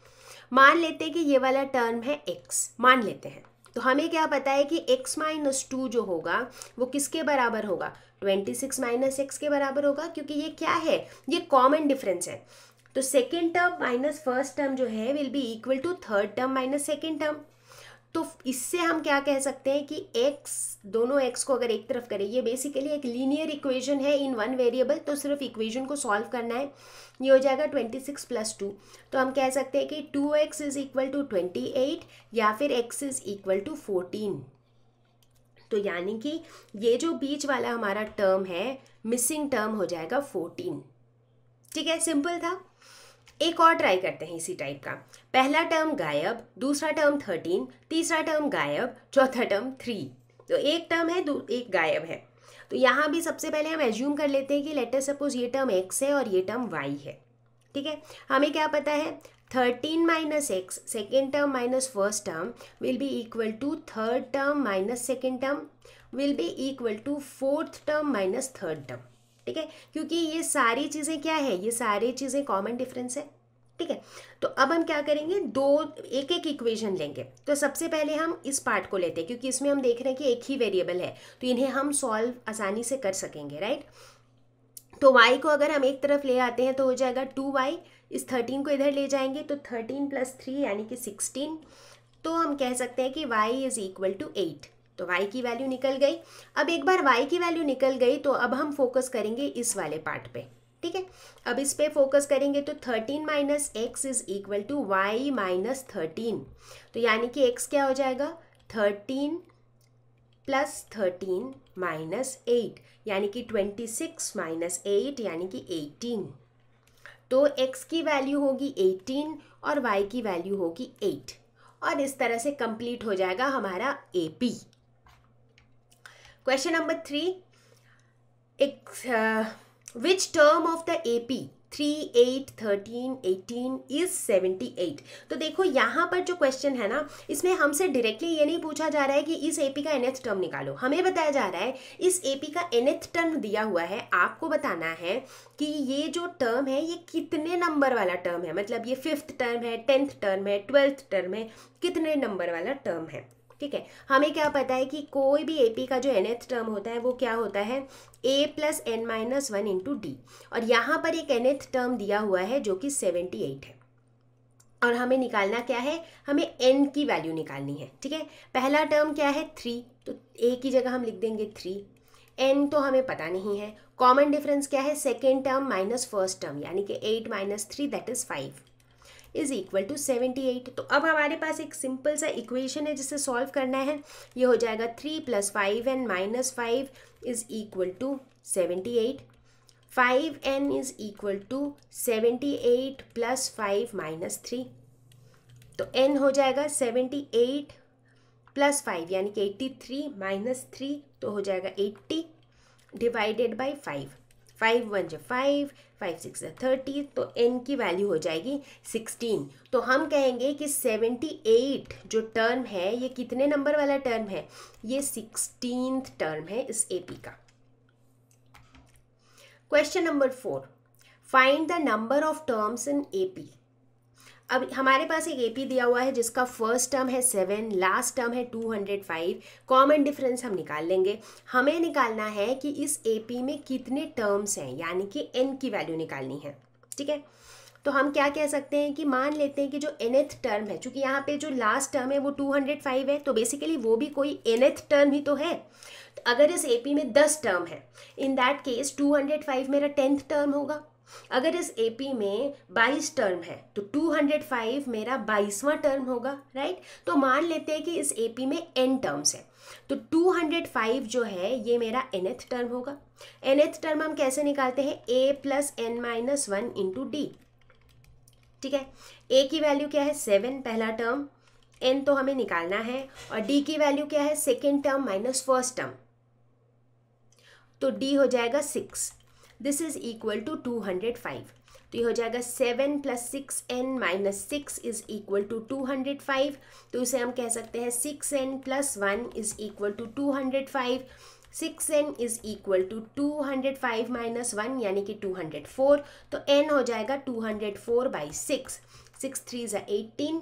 S1: मान लेते हैं कि ये वाला टर्म है एक्स मान लेते हैं तो हमें क्या पता है कि एक्स माइनस टू जो होगा वो किसके बराबर होगा ट्वेंटी सिक्स माइनस एक्स के बराबर होगा क्योंकि ये क्या है ये कॉमन डिफरेंस है तो second term minus first term जो है will be equal to third term minus second term तो इससे हम क्या कह सकते हैं कि x दोनों x को अगर एक तरफ करें ये बेसिकली एक लीनियर इक्वेशन है इन वन वेरिएबल तो सिर्फ इक्वेशन को सॉल्व करना है ये हो जाएगा ट्वेंटी सिक्स प्लस टू तो हम कह सकते हैं कि two x is equal to twenty eight या फिर x is equal to fourteen तो यानी कि ये जो बीच वाला हमारा टर्म है मिसिंग टर्म हो जाएगा फोर्टीन ठीक है सिंपल था एक और ट्राई करते हैं इसी टाइप का पहला टर्म गायब दूसरा टर्म थर्टीन तीसरा टर्म गायब चौथा टर्म थ्री तो एक टर्म है एक गायब है तो यहाँ भी सबसे पहले हम एज्यूम कर लेते हैं कि लेटर सपोज ये टर्म एक्स है और ये टर्म वाई है ठीक है हमें क्या पता है 13 minus x, second term minus first term will be equal to third term minus second term will be equal to fourth term minus third term. ठीक है क्योंकि ये सारी चीज़ें क्या है ये सारी चीज़ें कॉमन डिफरेंस है ठीक है तो अब हम क्या करेंगे दो एक एक इक्वेशन लेंगे तो सबसे पहले हम इस पार्ट को लेते हैं क्योंकि इसमें हम देख रहे हैं कि एक ही वेरिएबल है तो इन्हें हम सॉल्व आसानी से कर सकेंगे राइट तो y को अगर हम एक तरफ ले आते हैं तो हो जाएगा टू वाई इस थर्टीन को इधर ले जाएंगे तो थर्टीन प्लस थ्री यानी कि सिक्सटीन तो हम कह सकते हैं कि y is equal to eight तो y की वैल्यू निकल गई अब एक बार y की वैल्यू निकल गई तो अब हम फोकस करेंगे इस वाले पार्ट पे ठीक है अब इस पे फोकस करेंगे तो thirteen minus x is equal to y minus thirteen तो यानी कि x क्या हो जाएगा thirteen plus thirteen minus eight यानी कि ट्वेंटी सिक्स माइनस एट यानी कि एटीन तो x की वैल्यू होगी 18 और y की वैल्यू होगी 8 और इस तरह से कंप्लीट हो जाएगा हमारा A P question number three which term of the A P three eight thirteen eighteen is seventy eight तो देखो यहाँ पर जो क्वेश्चन है ना इसमें हमसे डायरेक्टली ये नहीं पूछा जा रहा है कि इस एपी का एनएथ टर्म निकालो हमें बताया जा रहा है इस एपी का एनएथ टर्म दिया हुआ है आपको बताना है कि ये जो टर्म है ये कितने नंबर वाला टर्म है मतलब ये फिफ्थ टर्म है टेंथ टर्म है ट्वेल्थ टर्म है कितने नंबर वाला टर्म है ठीक है हमें क्या पता है कि कोई भी ए पी का जो एनएथ टर्म होता है वो क्या होता है a plus n minus one into d और यहाँ पर एक एनएथ टर्म दिया हुआ है जो कि सेवेंटी एट है और हमें निकालना क्या है हमें एन की वैल्यू निकालनी है ठीक है पहला टर्म क्या है थ्री तो ए की जगह हम लिख देंगे थ्री एन तो हमें पता नहीं है कॉमन डिफरेंस क्या है second term minus first term यानी कि eight minus three that is five is equal to seventy eight तो अब हमारे पास एक सिंपल सा इक्वेशन है जिसे सॉल्व करना है ये हो जाएगा three plus five n minus five is equal to seventy eight five n is equal to seventy eight plus five minus three तो एन हो जाएगा सेवेंटी एट प्लस फाइव यानी कि एट्टी थ्री माइनस थ्री तो हो जाएगा eighty divided by five five one जो five five six जो थर्टी तो एन की वैल्यू हो जाएगी सिक्सटीन तो हम कहेंगे कि सेवेंटी एट जो टर्म है ये कितने नंबर वाला टर्म है ये सिक्सटीन टर्म है इस ए पी का question number four find the number of terms in A P अब हमारे पास एक एपी दिया हुआ है जिसका फर्स्ट टर्म है सेवन लास्ट टर्म है two hundred five common difference हम निकाल लेंगे हमें निकालना है कि इस एपी में कितने टर्म्स हैं यानी कि एन की वैल्यू निकालनी है ठीक है तो हम क्या कह सकते हैं कि मान लेते हैं कि जो एनथ टर्म है चूंकि यहाँ पे जो लास्ट टर्म है वो टू हंड्रेड फाइव है तो बेसिकली वो भी कोई एनथ टर्म ही तो है तो अगर इस एपी में दस टर्म है in that case two hundred five मेरा टेंथ टर्म होगा अगर इस एपी में 22 टर्म है तो 205 मेरा 22वां टर्म होगा राइट तो मान लेते हैं कि इस एपी में एन टर्म्स है तो 205 जो है ये मेरा एनथ टर्म होगा एनथ टर्म हम कैसे निकालते हैं a plus n minus one into d ठीक है ए की वैल्यू क्या है सेवन पहला टर्म एन तो हमें निकालना है और डी की वैल्यू क्या है second term minus first term तो डी हो जाएगा six this is equal to two hundred five तो ये हो जाएगा seven plus six n minus six is equal to two hundred five तो इसे हम कह सकते हैं six n plus one is equal to two hundred five six n is equal to two hundred five minus one यानी कि two hundred four तो n हो जाएगा two hundred four by six six three ज़ा eighteen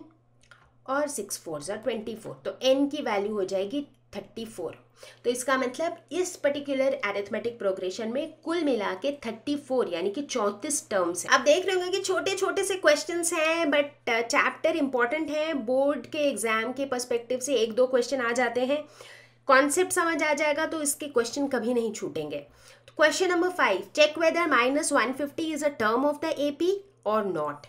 S1: और six four ज़ा twenty four तो n की वैल्यू हो जाएगी थर्टी फोर तो इसका मतलब इस पर्टिकुलर एरेथमेटिक प्रोग्रेशन में कुल मिला के थर्टी फोर यानी कि चौंतीस टर्म्स है आप देख रहे होंगे कि छोटे छोटे से क्वेश्चन हैं बट चैप्टर इंपॉर्टेंट है बोर्ड के एग्जाम के परस्पेक्टिव से एक दो क्वेश्चन आ जाते हैं कॉन्सेप्ट समझ आ जाएगा तो इसके क्वेश्चन कभी नहीं छूटेंगे question number five check whether minus one fifty is a term of the A P और नॉट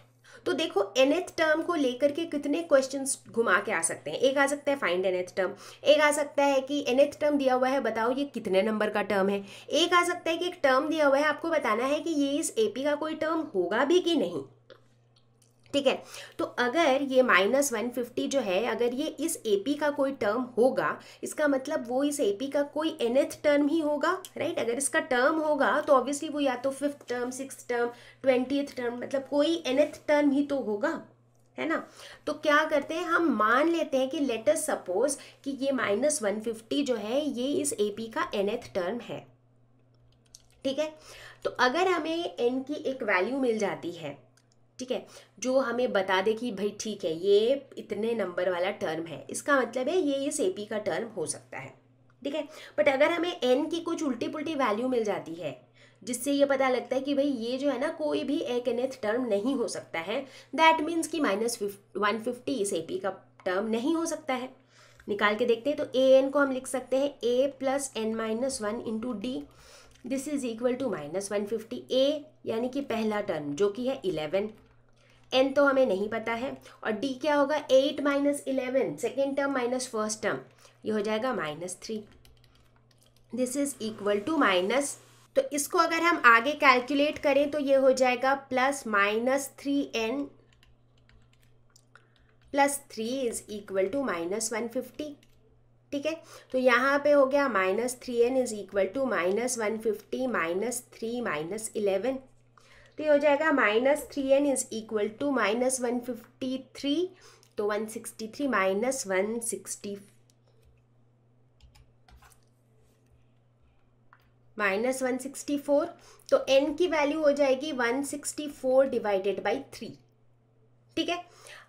S1: तो देखो nth टर्म को लेकर के कितने क्वेश्चन घुमा के आ सकते हैं एक आ सकता है फाइंड nth टर्म एक आ सकता है कि nth टर्म दिया हुआ है बताओ ये कितने नंबर का टर्म है एक आ सकता है कि एक टर्म दिया हुआ है आपको बताना है कि ये इस एपी का कोई टर्म होगा भी कि नहीं ठीक है तो अगर ये माइनस वन फिफ्टी जो है अगर ये इस एपी का कोई टर्म होगा इसका मतलब वो इस एपी का कोई एनथ टर्म ही होगा राइट अगर इसका टर्म होगा तो ऑब्वियसली वो या तो fifth term six term twenty term मतलब कोई एनथ टर्म ही तो होगा है ना तो क्या करते हैं हम मान लेते हैं कि लेटस सपोज कि ये माइनस वन फिफ्टी जो है ये इस पी का एनथ टर्म है ठीक है तो अगर हमें एन की एक वैल्यू मिल जाती है ठीक है जो हमें बता दे कि भाई ठीक है ये इतने नंबर वाला टर्म है इसका मतलब है ये इस एपी का टर्म हो सकता है ठीक है बट अगर हमें एन की कुछ उल्टी पुल्टी वैल्यू मिल जाती है जिससे ये पता लगता है कि भाई ये जो है ना कोई भी एक एन टर्म नहीं हो सकता है दैट मीन्स कि माइनस वन फिफ्टी इस ए पी का टर्म नहीं हो सकता है निकाल के देखते हैं तो ए एन को हम लिख सकते हैं a plus n minus one into d this is equal to minus one fifty a यानी कि पहला टर्म जो कि है इलेवन एन तो हमें नहीं पता है और डी क्या होगा eight minus eleven second term minus first term ये हो जाएगा minus three this is equal to minus तो इसको अगर हम आगे कैलकुलेट करें तो ये हो जाएगा plus minus three n plus three is equal to minus one fifty ठीक है तो यहाँ पे हो गया minus three n is equal to minus one fifty minus three minus eleven तो ये हो जाएगा minus three n is equal to minus one fifty three तो one sixty three minus one sixty minus one sixty four तो n की value हो जाएगी one sixty four divided by three ठीक है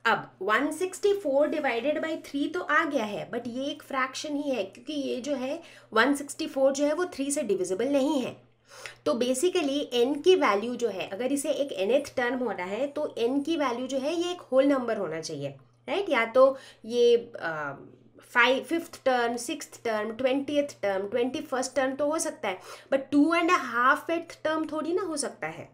S1: अब 164 डिवाइडेड बाई थ्री तो आ गया है बट ये एक फ्रैक्शन ही है क्योंकि ये जो है 164 जो है वो थ्री से डिविजिबल नहीं है तो बेसिकली एन की वैल्यू जो है अगर इसे एक एथ टर्म होना है तो एन की वैल्यू जो है ये एक होल नंबर होना चाहिए राइट या तो ये five fifth term six term twentieth term twenty first term तो हो सकता है but two and half th term थोड़ी ना हो सकता है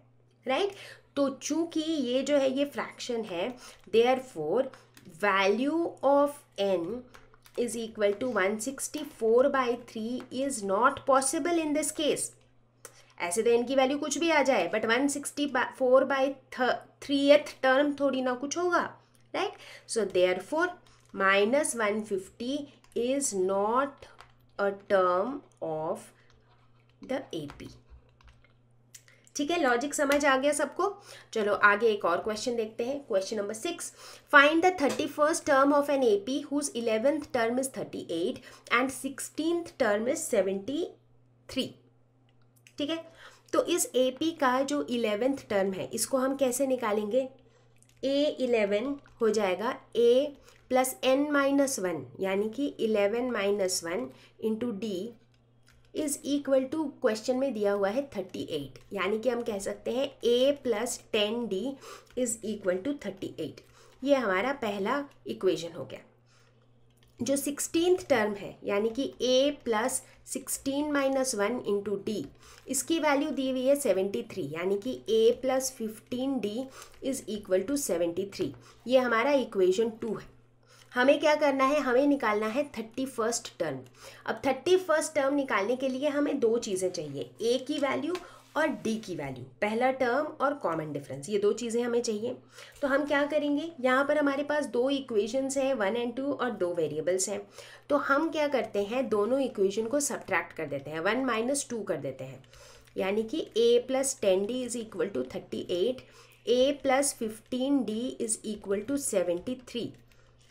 S1: राइट right? तो चूंकि ये जो है ये फ्रैक्शन है therefore value of n is equal to one sixty four by three is not possible in this case ऐसे तो इनकी वैल्यू कुछ भी आ जाए but one sixty four by three एथ टर्म थोड़ी ना कुछ होगा right so therefore minus one fifty is not a term of the A P ठीक है लॉजिक समझ आ गया सबको चलो आगे एक और क्वेश्चन देखते हैं question number six find the thirty first term of an A P whose eleventh term is thirty eight and sixteen term is seventy three ठीक है तो इस ए पी का जो इलेवेंथ टर्म है इसको हम कैसे निकालेंगे ए इलेवन हो जाएगा a plus n minus one यानी कि eleven minus one into d is equal to question में दिया हुआ है थर्टी एट यानी कि हम कह सकते हैं a plus ten d is equal to thirty eight ये हमारा पहला इक्वेशन हो गया जो सिक्सटीन टर्म है यानी कि a plus sixteen minus one into d इसकी वैल्यू दी हुई है सेवेंटी थ्री यानी कि a plus fifteen d is equal to seventy three ये हमारा इक्वेशन टू है हमें क्या करना है हमें निकालना है थर्टी फर्स्ट टर्म अब थर्टी फर्स्ट टर्म निकालने के लिए हमें दो चीज़ें चाहिए ए की वैल्यू और डी की वैल्यू पहला टर्म और कॉमन डिफरेंस ये दो चीज़ें हमें चाहिए तो हम क्या करेंगे यहाँ पर हमारे पास दो इक्वेशंस हैं वन एंड टू और दो वेरिएबल्स हैं तो हम क्या करते हैं दोनों इक्वेशन को सब्ट्रैक्ट कर देते हैं वन माइनस टू कर देते हैं यानी कि a plus ten d is equal to thirty eight a plus fifteen d is equal to seventy three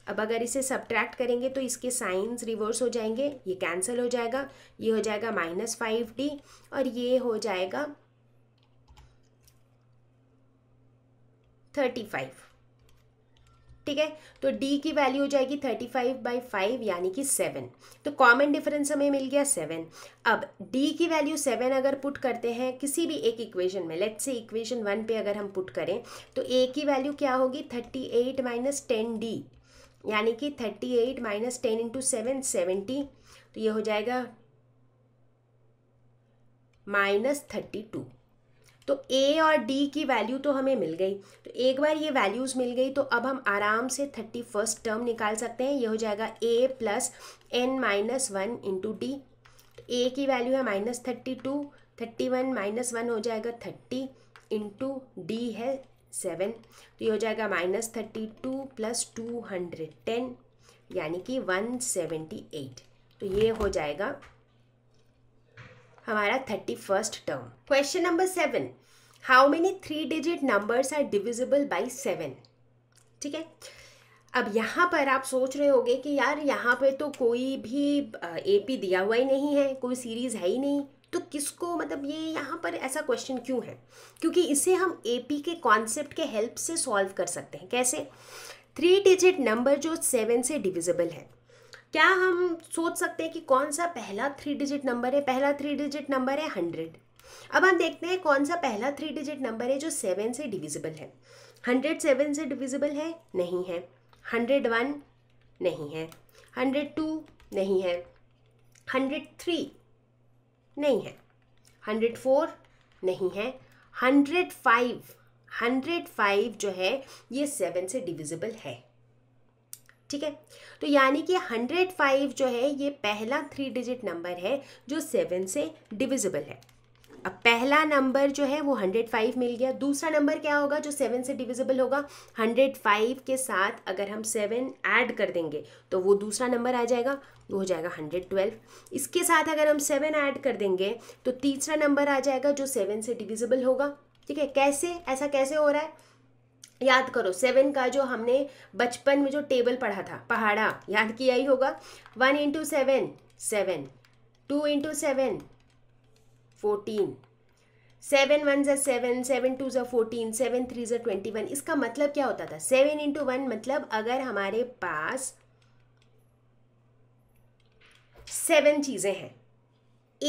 S1: अब अगर इसे सब्ट्रैक्ट करेंगे तो इसके साइंस रिवर्स हो जाएंगे ये कैंसिल हो जाएगा ये हो जाएगा माइनस फाइव डी और ये हो जाएगा थर्टी फाइव ठीक है तो d की वैल्यू हो जाएगी थर्टी फाइव बाई फाइव यानी कि सेवन तो कॉमन डिफरेंस हमें मिल गया सेवन अब d की वैल्यू सेवन अगर पुट करते हैं किसी भी एक इक्वेशन में लेट्स से इक्वेशन वन पे अगर हम पुट करें तो a की वैल्यू क्या होगी thirty eight minus ten d यानी कि thirty eight minus ten into seven seventy तो ये हो जाएगा माइनस थर्टी टू तो ए और डी की वैल्यू तो हमें मिल गई तो एक बार ये वैल्यूज़ मिल गई तो अब हम आराम से थर्टी फर्स्ट टर्म निकाल सकते हैं ये हो जाएगा a plus n minus one into d तो ए की वैल्यू है minus thirty two thirty one minus one हो जाएगा थर्टी इंटू डी है सेवन तो ये हो जाएगा minus thirty two plus two hundred ten यानी कि वन सेवेंटी एट तो ये हो जाएगा हमारा thirty first term question number seven how many three digit numbers are divisible by seven ठीक है अब यहाँ पर आप सोच रहे होंगे कि यार यहाँ पे तो कोई भी ए पी दिया हुआ ही नहीं है कोई सीरीज़ है ही नहीं तो किसको मतलब ये यहाँ पर ऐसा क्वेश्चन क्यों है क्योंकि इसे हम पी के कॉन्सेप्ट के हेल्प से सॉल्व कर सकते हैं कैसे थ्री डिजिट नंबर जो सेवन से डिविजिबल है क्या हम सोच सकते हैं कि कौन सा पहला थ्री डिजिट नंबर है पहला थ्री डिजिट नंबर है हंड्रेड अब हम देखते हैं कौन सा पहला थ्री डिजिट नंबर है जो सेवन से डिविजिबल है हंड्रेड सेवन से डिविजिबल है नहीं है हंड्रेड वन नहीं है हंड्रेड टू नहीं है हंड्रेड थ्री नहीं है हंड्रेड फोर नहीं है हंड्रेड फाइव हंड्रेड फाइव जो है ये सेवन से डिविजिबल है ठीक है तो यानी कि हंड्रेड फाइव जो है ये पहला थ्री डिजिट नंबर है जो सेवन से डिविजिबल है अब पहला नंबर जो है वो हंड्रेड फाइव मिल गया दूसरा नंबर क्या होगा जो सेवन से डिविजिबल होगा हंड्रेड फाइव के साथ अगर हम सेवन ऐड कर देंगे तो वो दूसरा नंबर आ जाएगा वो हो जाएगा हंड्रेड ट्वेल्व इसके साथ अगर हम सेवन ऐड कर देंगे तो तीसरा नंबर आ जाएगा जो सेवन से डिविजिबल होगा ठीक है कैसे ऐसा कैसे हो रहा है याद करो सेवन का जो हमने बचपन में जो टेबल पढ़ा था पहाड़ा याद किया ही होगा one into seven seven two into seven fourteen seven one ज़ा सेवन सेवन टू ज़ा फोर्टीन सेवन थ्री ज़ा ट्वेंटी वन इसका मतलब क्या होता था सेवन इंटू वन मतलब अगर हमारे पास सेवन चीज़ें हैं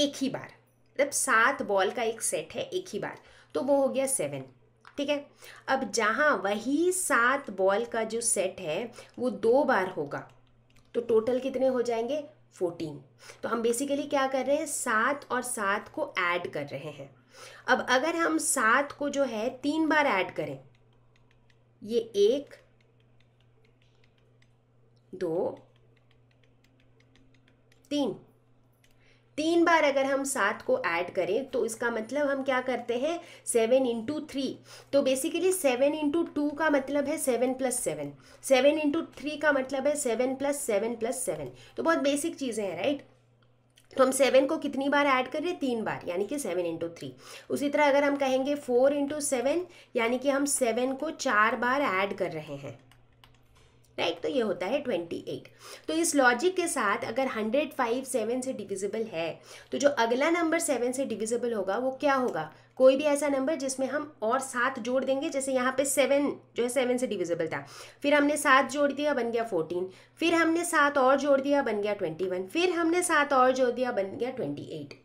S1: एक ही बार मतलब सात बॉल का एक सेट है एक ही बार तो वो हो गया सेवन ठीक है अब जहाँ वही सात बॉल का जो सेट है वो दो बार होगा तो टोटल कितने हो जाएंगे फोर्टीन तो हम बेसिकली क्या कर रहे हैं सात और सात को ऐड कर रहे हैं अब अगर हम सात को जो है तीन बार ऐड करें ये एक दो तीन तीन बार अगर हम सात को ऐड करें तो इसका मतलब हम क्या करते हैं सेवन इंटू थ्री तो बेसिकली सेवन इंटू टू का मतलब है seven plus seven seven into three का मतलब है seven plus seven plus seven तो बहुत बेसिक चीज़ें हैं राइट तो हम सेवन को कितनी बार ऐड कर रहे हैं तीन बार यानी कि सेवन इंटू थ्री उसी तरह अगर हम कहेंगे फोर इंटू सेवन यानी कि हम सेवन को चार बार ऐड कर रहे हैं राइट तो ये होता है ट्वेंटी एट तो इस लॉजिक के साथ अगर हंड्रेड फाइव सेवन से डिविजिबल है तो जो अगला नंबर सेवन से डिविजिबल होगा वो क्या होगा कोई भी ऐसा नंबर जिसमें हम और सात जोड़ देंगे जैसे यहाँ पे सेवन जो है सेवन से डिविजिबल था फिर हमने सात जोड़ दिया बन गया फोर्टीन फिर हमने सात और जोड़ दिया बन गया ट्वेंटी वन फिर हमने सात और जोड़ दिया बन गया ट्वेंटी एट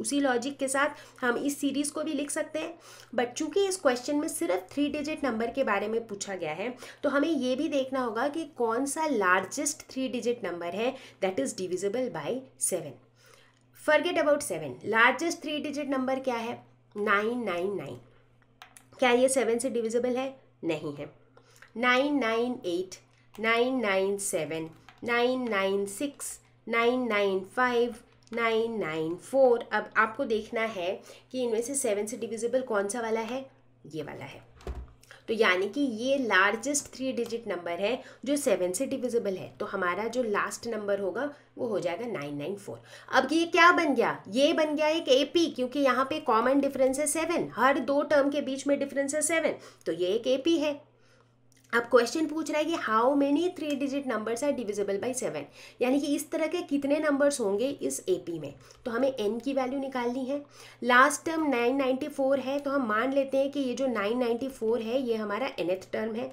S1: उसी लॉजिक के साथ हम इस सीरीज़ को भी लिख सकते हैं बट चूंकि इस क्वेश्चन में सिर्फ थ्री डिजिट नंबर के बारे में पूछा गया है तो हमें ये भी देखना होगा कि कौन सा लार्जेस्ट थ्री डिजिट नंबर है that is divisible by seven forget about seven largest three digit number क्या है नाइन नाइन नाइन क्या ये सेवन से डिविजिबल है नहीं है nine nine eight nine nine seven nine nine six nine nine five nine nine four अब आपको देखना है कि इनमें से सेवन से डिविजिबल कौन सा वाला है ये वाला है तो यानी कि ये लार्जेस्ट थ्री डिजिट नंबर है जो सेवन से डिविजिबल है तो हमारा जो लास्ट नंबर होगा वो हो जाएगा नाइन नाइन फोर अब ये क्या बन गया ये बन गया एक ए पी क्योंकि यहाँ पे कॉमन डिफरेंस है सेवन हर दो टर्म के बीच में डिफरेंस है सेवन तो ये एक ए पी है अब क्वेश्चन पूछ रहा है कि how many three digit numbers are divisible by seven यानी कि इस तरह के कितने नंबर्स होंगे इस एपी में तो हमें एन की वैल्यू निकालनी है लास्ट टर्म 994 है तो हम मान लेते हैं कि ये जो 994 है ये हमारा एनथ टर्म है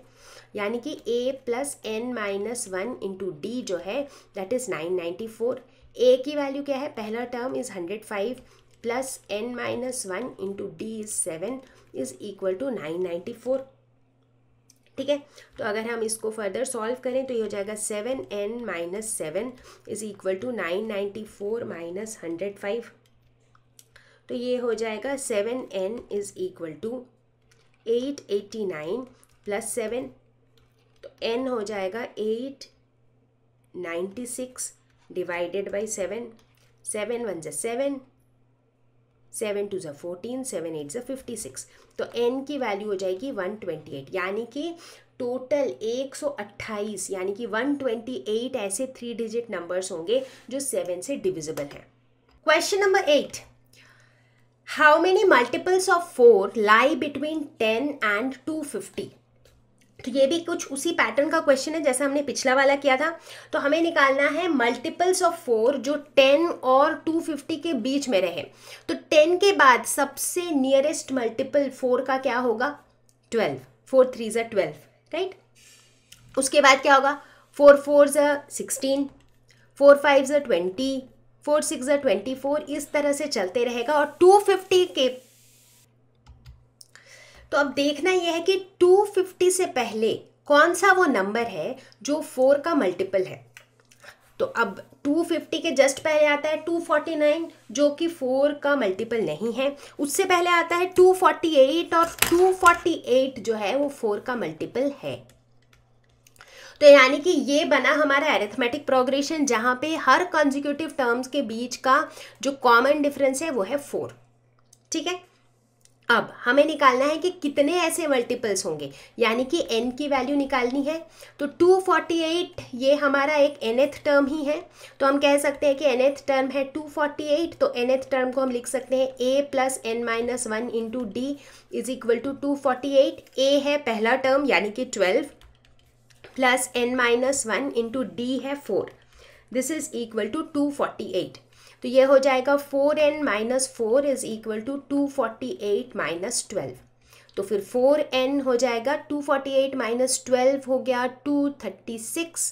S1: यानी कि a plus n minus one into d जो है दैट इज़ फोर ए की वैल्यू क्या है पहला term is five plus n minus one into d is seven is equal to nine ठीक है तो अगर हम इसको फर्दर सॉल्व करें तो ये हो जाएगा seven n minus seven is equal to nine ninety four minus hundred five तो ये हो जाएगा seven n is equal to eight eighty nine plus seven तो एन हो जाएगा eight ninety six divided by seven seven one जै seven seven two ज़ा fourteen seven eight ज़ा फिफ्टी सिक्स तो एन की वैल्यू हो जाएगी वन ट्वेंटी एट यानी कि टोटल एक सौ अट्ठाईस यानी कि वन ट्वेंटी एट ऐसे थ्री डिजिट नंबर्स होंगे जो सेवन से डिविजिबल हैं question number eight how many multiples of four lie between ten and two fifty तो ये भी कुछ उसी पैटर्न का क्वेश्चन है जैसा हमने पिछला वाला किया था तो हमें निकालना है मल्टीपल्स ऑफ फोर जो टेन और टू फिफ्टी के बीच में रहे तो टेन के बाद सबसे नियरेस्ट मल्टीपल फोर का क्या होगा ट्वेल्व फोर थ्री ज ट्वेल्व राइट उसके बाद क्या होगा फोर फोर ज़ा सिक्सटीन फोर फाइव ज ट्वेंटी फोर सिक्स ज ट्वेंटी फोर इस तरह से चलते रहेगा और टू फिफ्टी के तो अब देखना यह है कि 250 से पहले कौन सा वो नंबर है जो फोर का मल्टीपल है तो अब 250 के जस्ट पहले आता है 249 जो कि 4 का मल्टीपल नहीं है उससे पहले आता है 248 और 248 जो है वो 4 का मल्टीपल है तो यानी कि ये बना हमारा एरिथमेटिक प्रोग्रेशन जहां पे हर कॉन्जिक्यूटिव टर्म्स के बीच का जो कॉमन डिफरेंस है वो है 4 ठीक है अब हमें निकालना है कि कितने ऐसे मल्टीपल्स होंगे यानी कि n की वैल्यू निकालनी है तो 248 ये हमारा एक nth टर्म ही है तो हम कह सकते हैं कि nth टर्म है 248 तो nth टर्म को हम लिख सकते हैं a plus n minus one into d is equal to two a है पहला टर्म यानी कि 12 plus n minus one into d है 4 दिस इज इक्वल टू 248 तो ये हो जाएगा four n minus four is equal to two forty eight minus twelve तो फिर फोर एन हो जाएगा two forty eight minus twelve हो गया two thirty six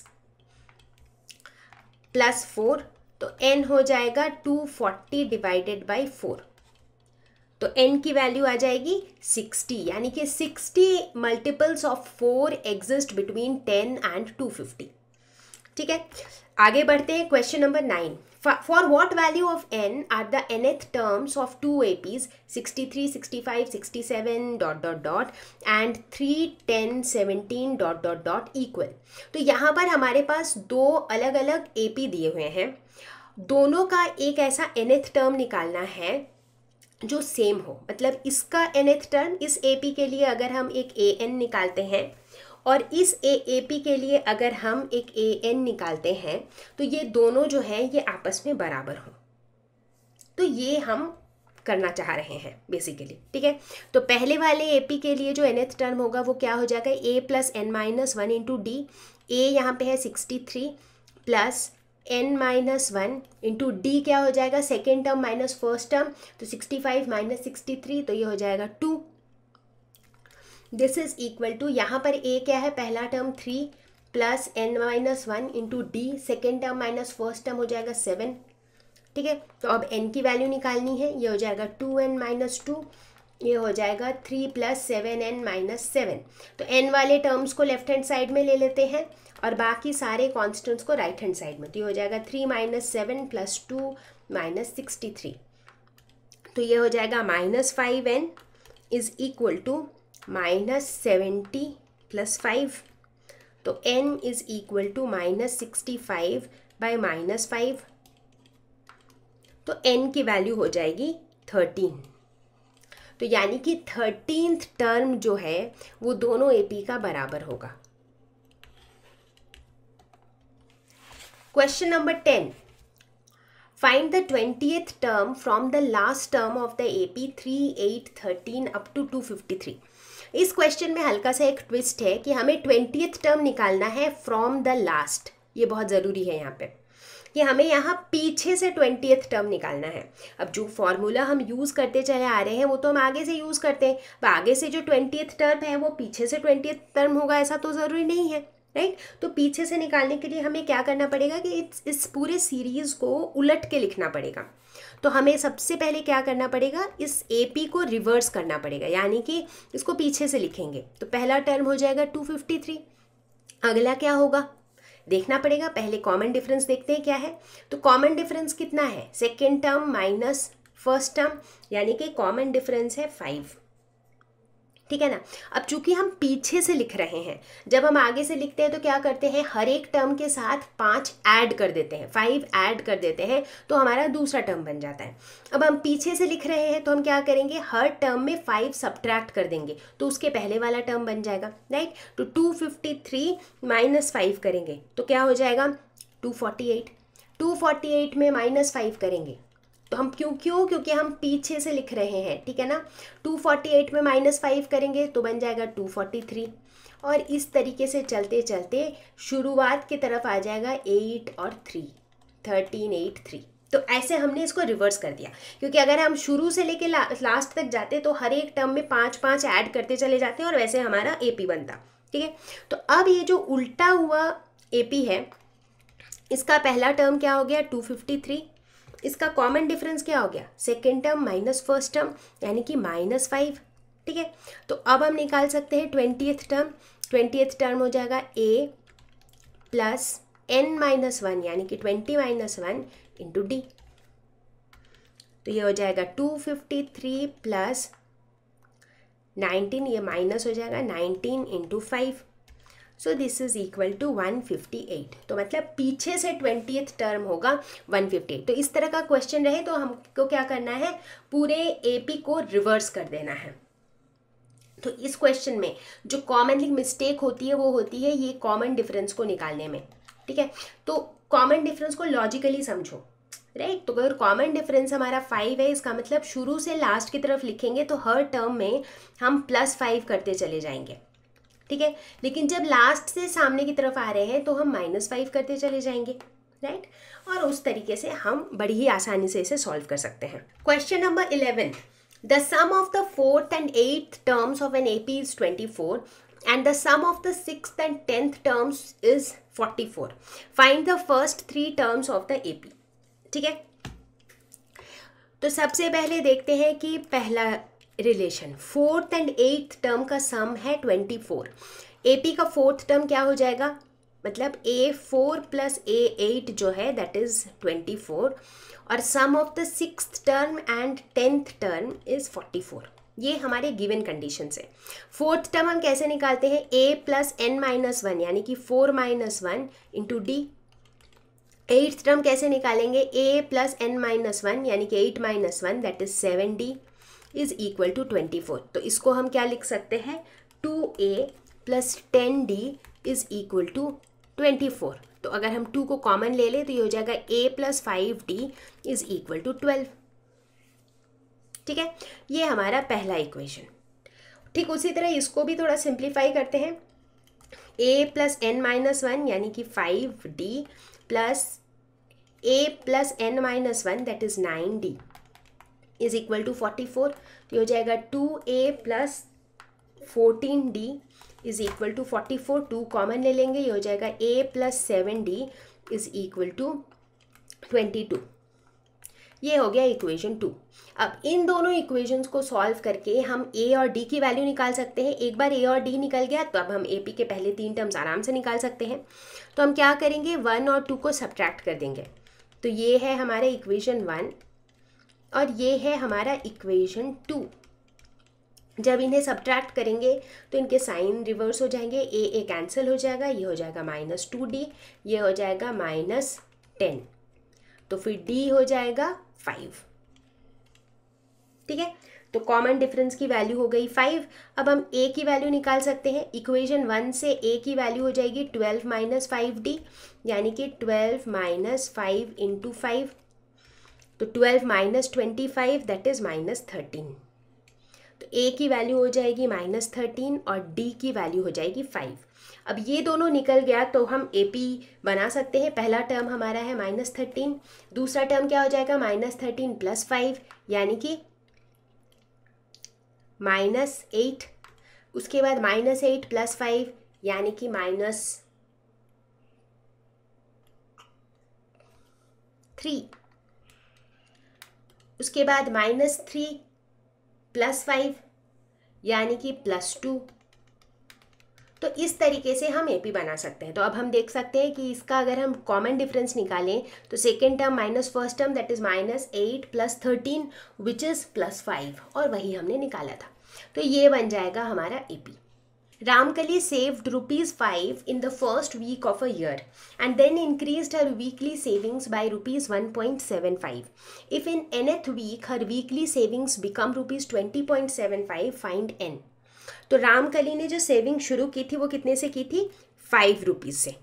S1: plus four तो एन हो जाएगा two forty divided by four तो एन की वैल्यू आ जाएगी सिक्सटी यानी कि sixty multiples of four exist between ten and two fifty ठीक है आगे बढ़ते हैं question number nine For what value of n are the nth terms of two APs 63, 65, 67 dot dot dot and 3, 10, 17 dot dot dot equal. तो यहाँ पर हमारे पास दो अलग अलग AP दिए हुए हैं दोनों का एक ऐसा nth term निकालना है जो सेम हो मतलब इसका nth टर्म इस AP के लिए अगर हम एक ए निकालते हैं और इस ए ए पी के लिए अगर हम एक ए एन निकालते हैं तो ये दोनों जो हैं ये आपस में बराबर हों तो ये हम करना चाह रहे हैं बेसिकली ठीक है तो पहले वाले ए पी के लिए जो एथ टर्म होगा वो क्या हो जाएगा a plus n minus one into d a यहाँ पे है sixty three plus n minus one into d क्या हो जाएगा second term minus first term तो sixty five minus sixty three तो ये हो जाएगा two this is equal to यहाँ पर ए क्या है पहला term three plus n minus one into d second term minus first term हो जाएगा सेवन ठीक है तो अब एन की वैल्यू निकालनी है ये हो जाएगा टू एन माइनस टू ये हो जाएगा three plus seven n minus seven तो एन वाले टर्म्स को लेफ्ट हैंड साइड में ले लेते हैं और बाकी सारे कॉन्स्टेंट्स को राइट हैंड साइड में तो ये हो जाएगा three minus seven plus two minus sixty three तो ये हो जाएगा minus five n is equal to minus seventy plus five तो n is equal to minus sixty five by minus five तो एन की वैल्यू हो जाएगी थर्टीन तो यानी कि थर्टीनथ टर्म जो है वो दोनों एपी का बराबर होगा question number ten Find the 20th term from the last term of the AP 3, 8, 13 up to 253. इस क्वेश्चन में हल्का सा एक ट्विस्ट है कि हमें ट्वेंटीथ टर्म निकालना है फ्रॉम द लास्ट ये बहुत ज़रूरी है यहाँ पे कि हमें यहाँ पीछे से ट्वेंटीथ टर्म निकालना है अब जो फॉर्मूला हम यूज़ करते चले आ रहे हैं वो तो हम आगे से यूज़ करते हैं अब आगे से जो ट्वेंटीथ टर्म है वो पीछे से ट्वेंटीथ टर्म होगा ऐसा तो ज़रूरी नहीं है राइट right? तो पीछे से निकालने के लिए हमें क्या करना पड़ेगा कि इस इस पूरे सीरीज़ को उलट के लिखना पड़ेगा तो हमें सबसे पहले क्या करना पड़ेगा इस ए पी को रिवर्स करना पड़ेगा यानी कि इसको पीछे से लिखेंगे तो पहला टर्म हो जाएगा टू फिफ्टी थ्री अगला क्या होगा देखना पड़ेगा पहले कॉमन डिफरेंस देखते हैं क्या है तो कॉमन डिफरेंस कितना है second term minus first term यानी कि कॉमन डिफरेंस है फाइव ठीक है ना अब चूंकि हम पीछे से लिख रहे हैं जब हम आगे से लिखते हैं तो क्या करते हैं हर एक टर्म के साथ पांच ऐड कर देते हैं फाइव ऐड कर देते हैं तो हमारा दूसरा टर्म बन जाता है अब हम पीछे से लिख रहे हैं तो हम क्या करेंगे हर टर्म में फाइव सब्ट्रैक्ट कर देंगे तो उसके पहले वाला टर्म बन जाएगा राइट तो two fifty three minus five करेंगे तो क्या हो जाएगा two forty eight two forty eight में माइनस फाइव करेंगे तो हम क्यों क्यों क्योंकि हम पीछे से लिख रहे हैं ठीक है ना 248 में माइनस फाइव करेंगे तो बन जाएगा 243 और इस तरीके से चलते चलते शुरुआत की तरफ आ जाएगा एट और थ्री थर्टीन एट थ्री तो ऐसे हमने इसको रिवर्स कर दिया क्योंकि अगर हम शुरू से लेके ला, लास्ट तक जाते तो हर एक टर्म में पाँच पाँच ऐड करते चले जाते और वैसे हमारा ए बनता ठीक है तो अब ये जो उल्टा हुआ ए है इसका पहला टर्म क्या हो गया टू फिफ्टी थ्री इसका कॉमन डिफरेंस क्या हो गया second term minus first term यानी कि माइनस फाइव ठीक है तो अब हम निकाल सकते हैं ट्वेंटीथ टर्म ट्वेंटीथ टर्म हो जाएगा a plus n minus one यानी कि twenty minus one into d तो ये हो जाएगा two fifty three plus nineteen ये माइनस हो जाएगा nineteen into five so this is equal to 158 तो मतलब पीछे से ट्वेंटी टर्म होगा 158 तो इस तरह का क्वेश्चन रहे तो हमको क्या करना है पूरे एपी को रिवर्स कर देना है तो इस क्वेश्चन में जो कॉमनली मिस्टेक होती है वो होती है ये कॉमन डिफरेंस को निकालने में ठीक है तो कॉमन डिफरेंस को लॉजिकली समझो राइट right? तो अगर कॉमन डिफरेंस हमारा फाइव है इसका मतलब शुरू से लास्ट की तरफ लिखेंगे तो हर टर्म में हम प्लस फाइव करते चले जाएंगे ठीक है लेकिन जब लास्ट से सामने की तरफ आ रहे हैं तो हम माइनस फाइव करते चले जाएंगे राइट और उस तरीके से हम बड़ी ही आसानी से इसे सॉल्व कर सकते हैं question number eleven the sum of the fourth and eighth terms of an A P is twenty four and the sum of the six and tenth terms is forty four find the first three terms of the A P ठीक है तो सबसे पहले देखते हैं कि पहला relation fourth and eighth term का सम है ट्वेंटी फोर ए पी का फोर्थ टर्म क्या हो जाएगा मतलब a four plus a eight जो है दैट इज़ ट्वेंटी फोर और sum of the six term and tenth term is forty four ये हमारे गिवन कंडीशन है फोर्थ टर्म हम कैसे निकालते हैं a plus n minus one यानी कि four minus one into d eighth term कैसे निकालेंगे a plus n minus one यानी कि eight minus one that is seven d is equal to twenty four तो इसको हम क्या लिख सकते हैं two a plus ten d is equal to twenty four तो अगर हम टू को कॉमन ले लें तो ये हो जाएगा a plus five d is equal to twelve ठीक है ये हमारा पहला इक्वेशन ठीक उसी तरह इसको भी थोड़ा सिंप्लीफाई करते हैं a plus n minus one यानी कि five d plus a plus n minus one that is nine d is equal to forty four तो हो जाएगा two a plus fourteen d is equal to forty four two common ले लेंगे ये हो जाएगा a plus seven d is equal to twenty two ये हो गया इक्वेशन टू अब इन दोनों इक्वेशंस को सॉल्व करके हम ए और डी की वैल्यू निकाल सकते हैं एक बार ए और डी निकल गया तो अब हम ए पी के पहले तीन टर्म्स आराम से निकाल सकते हैं तो हम क्या करेंगे वन और टू को सब्ट्रैक्ट कर देंगे तो ये है हमारा इक्वेशन वन और ये है हमारा इक्वेशन टू जब इन्हें सब्ट्रैक्ट करेंगे तो इनके साइन रिवर्स हो जाएंगे ए ए कैंसिल हो जाएगा ये हो जाएगा माइनस टू डी ये हो जाएगा माइनस टेन तो फिर डी हो जाएगा फाइव ठीक है तो कॉमन डिफरेंस की वैल्यू हो गई फाइव अब हम ए की वैल्यू निकाल सकते हैं इक्वेशन वन से ए की वैल्यू हो जाएगी ट्वेल्व माइनस फाइव डी यानी कि twelve minus five into five तो twelve minus twenty five that is minus thirteen तो ए की वैल्यू हो जाएगी माइनस थर्टीन और डी की वैल्यू हो जाएगी फाइव अब ये दोनों निकल गया तो हम ए पी बना सकते हैं पहला टर्म हमारा है माइनस थर्टीन दूसरा टर्म क्या हो जाएगा माइनस थर्टीन प्लस फाइव यानी कि माइनस एट उसके बाद माइनस एट प्लस फाइव यानी कि माइनस थ्री उसके बाद माइनस थ्री प्लस फाइव यानी कि प्लस टू तो इस तरीके से हम ए पी बना सकते हैं तो अब हम देख सकते हैं कि इसका अगर हम कॉमन डिफरेंस निकालें तो second term minus first term that is minus eight plus thirteen which is plus five और वही हमने निकाला था तो ये बन जाएगा हमारा A P Ramkali saved rupees 5 in the first week of a year and then increased her weekly savings by rupees 1.75. If in nth week her weekly savings become rupees 20.75, find n. तो रामकली ने जो saving शुरू की थी वो कितने से की थी फाइव रुपीज़ से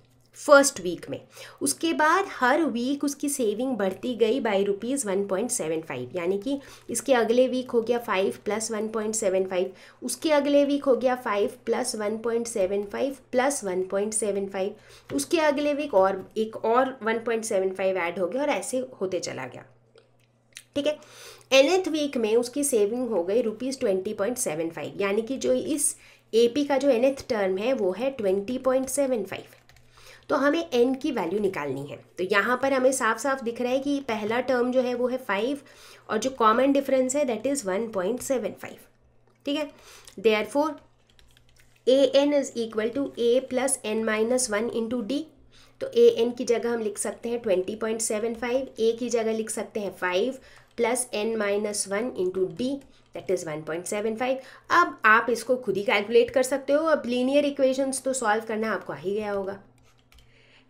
S1: फर्स्ट वीक में उसके बाद हर वीक उसकी सेविंग बढ़ती गई by rupees one point seven five यानी कि इसके अगले वीक हो गया five plus one point seven five उसके अगले वीक हो गया five plus one point seven five plus one point seven five उसके अगले वीक और एक और one point seven five add हो गया और ऐसे होते चला गया ठीक है एनथ वीक में उसकी सेविंग हो गई rupees twenty point seven five यानी कि जो इस पी का जो एनथ टर्म है वो है ट्वेंटी पॉइंट सेवन फाइव तो हमें एन की वैल्यू निकालनी है तो यहाँ पर हमें साफ साफ दिख रहा है कि पहला टर्म जो है वो है फाइव और जो कॉमन डिफरेंस है that is one point seven five ठीक है therefore a n is equal to a plus n minus one into d तो ए एन की जगह हम लिख सकते हैं twenty point seven five a की जगह लिख सकते हैं five plus n minus one into d that is one point seven five अब आप इसको खुद ही कैलकुलेट कर सकते हो अब लीनियर इक्वेशंस तो सॉल्व करना आपको आ ही गया होगा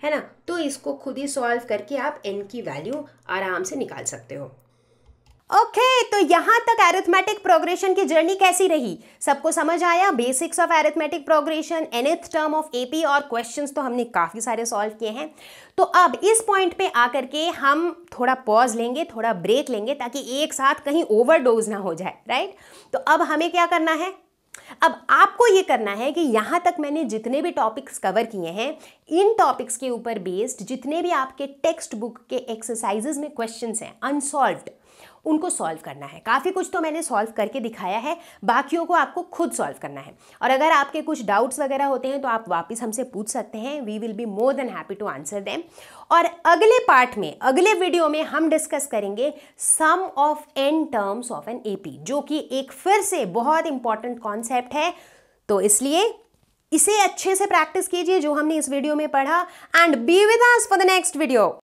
S1: है ना तो इसको खुद ही सॉल्व करके आप एन की वैल्यू आराम से निकाल सकते हो ओके okay, तो यहाँ तक एरिथमेटिक प्रोग्रेशन की जर्नी कैसी रही सबको समझ आया basics of arithmetic progression nth term of AP और क्वेश्चंस तो हमने काफ़ी सारे सॉल्व किए हैं तो अब इस पॉइंट पे आकर के हम थोड़ा पॉज लेंगे थोड़ा ब्रेक लेंगे ताकि एक साथ कहीं ओवरडोज ना हो जाए राइट तो अब हमें क्या करना है अब आपको ये करना है कि यहाँ तक मैंने जितने भी टॉपिक्स कवर किए हैं इन टॉपिक्स के ऊपर बेस्ड जितने भी आपके टेक्स्ट बुक के एक्सरसाइजेज में क्वेश्चन हैं अनसॉल्व्ड उनको सॉल्व करना है काफ़ी कुछ तो मैंने सॉल्व करके दिखाया है बाकियों को आपको खुद सॉल्व करना है और अगर आपके कुछ डाउट्स वगैरह होते हैं तो आप वापस हमसे पूछ सकते हैं we will be more than happy to answer them और अगले पार्ट में अगले वीडियो में हम डिस्कस करेंगे sum of n terms of an AP जो कि एक फिर से बहुत इंपॉर्टेंट कॉन्सेप्ट है तो इसलिए इसे अच्छे से प्रैक्टिस कीजिए जो हमने इस वीडियो में पढ़ा and be with us for the next video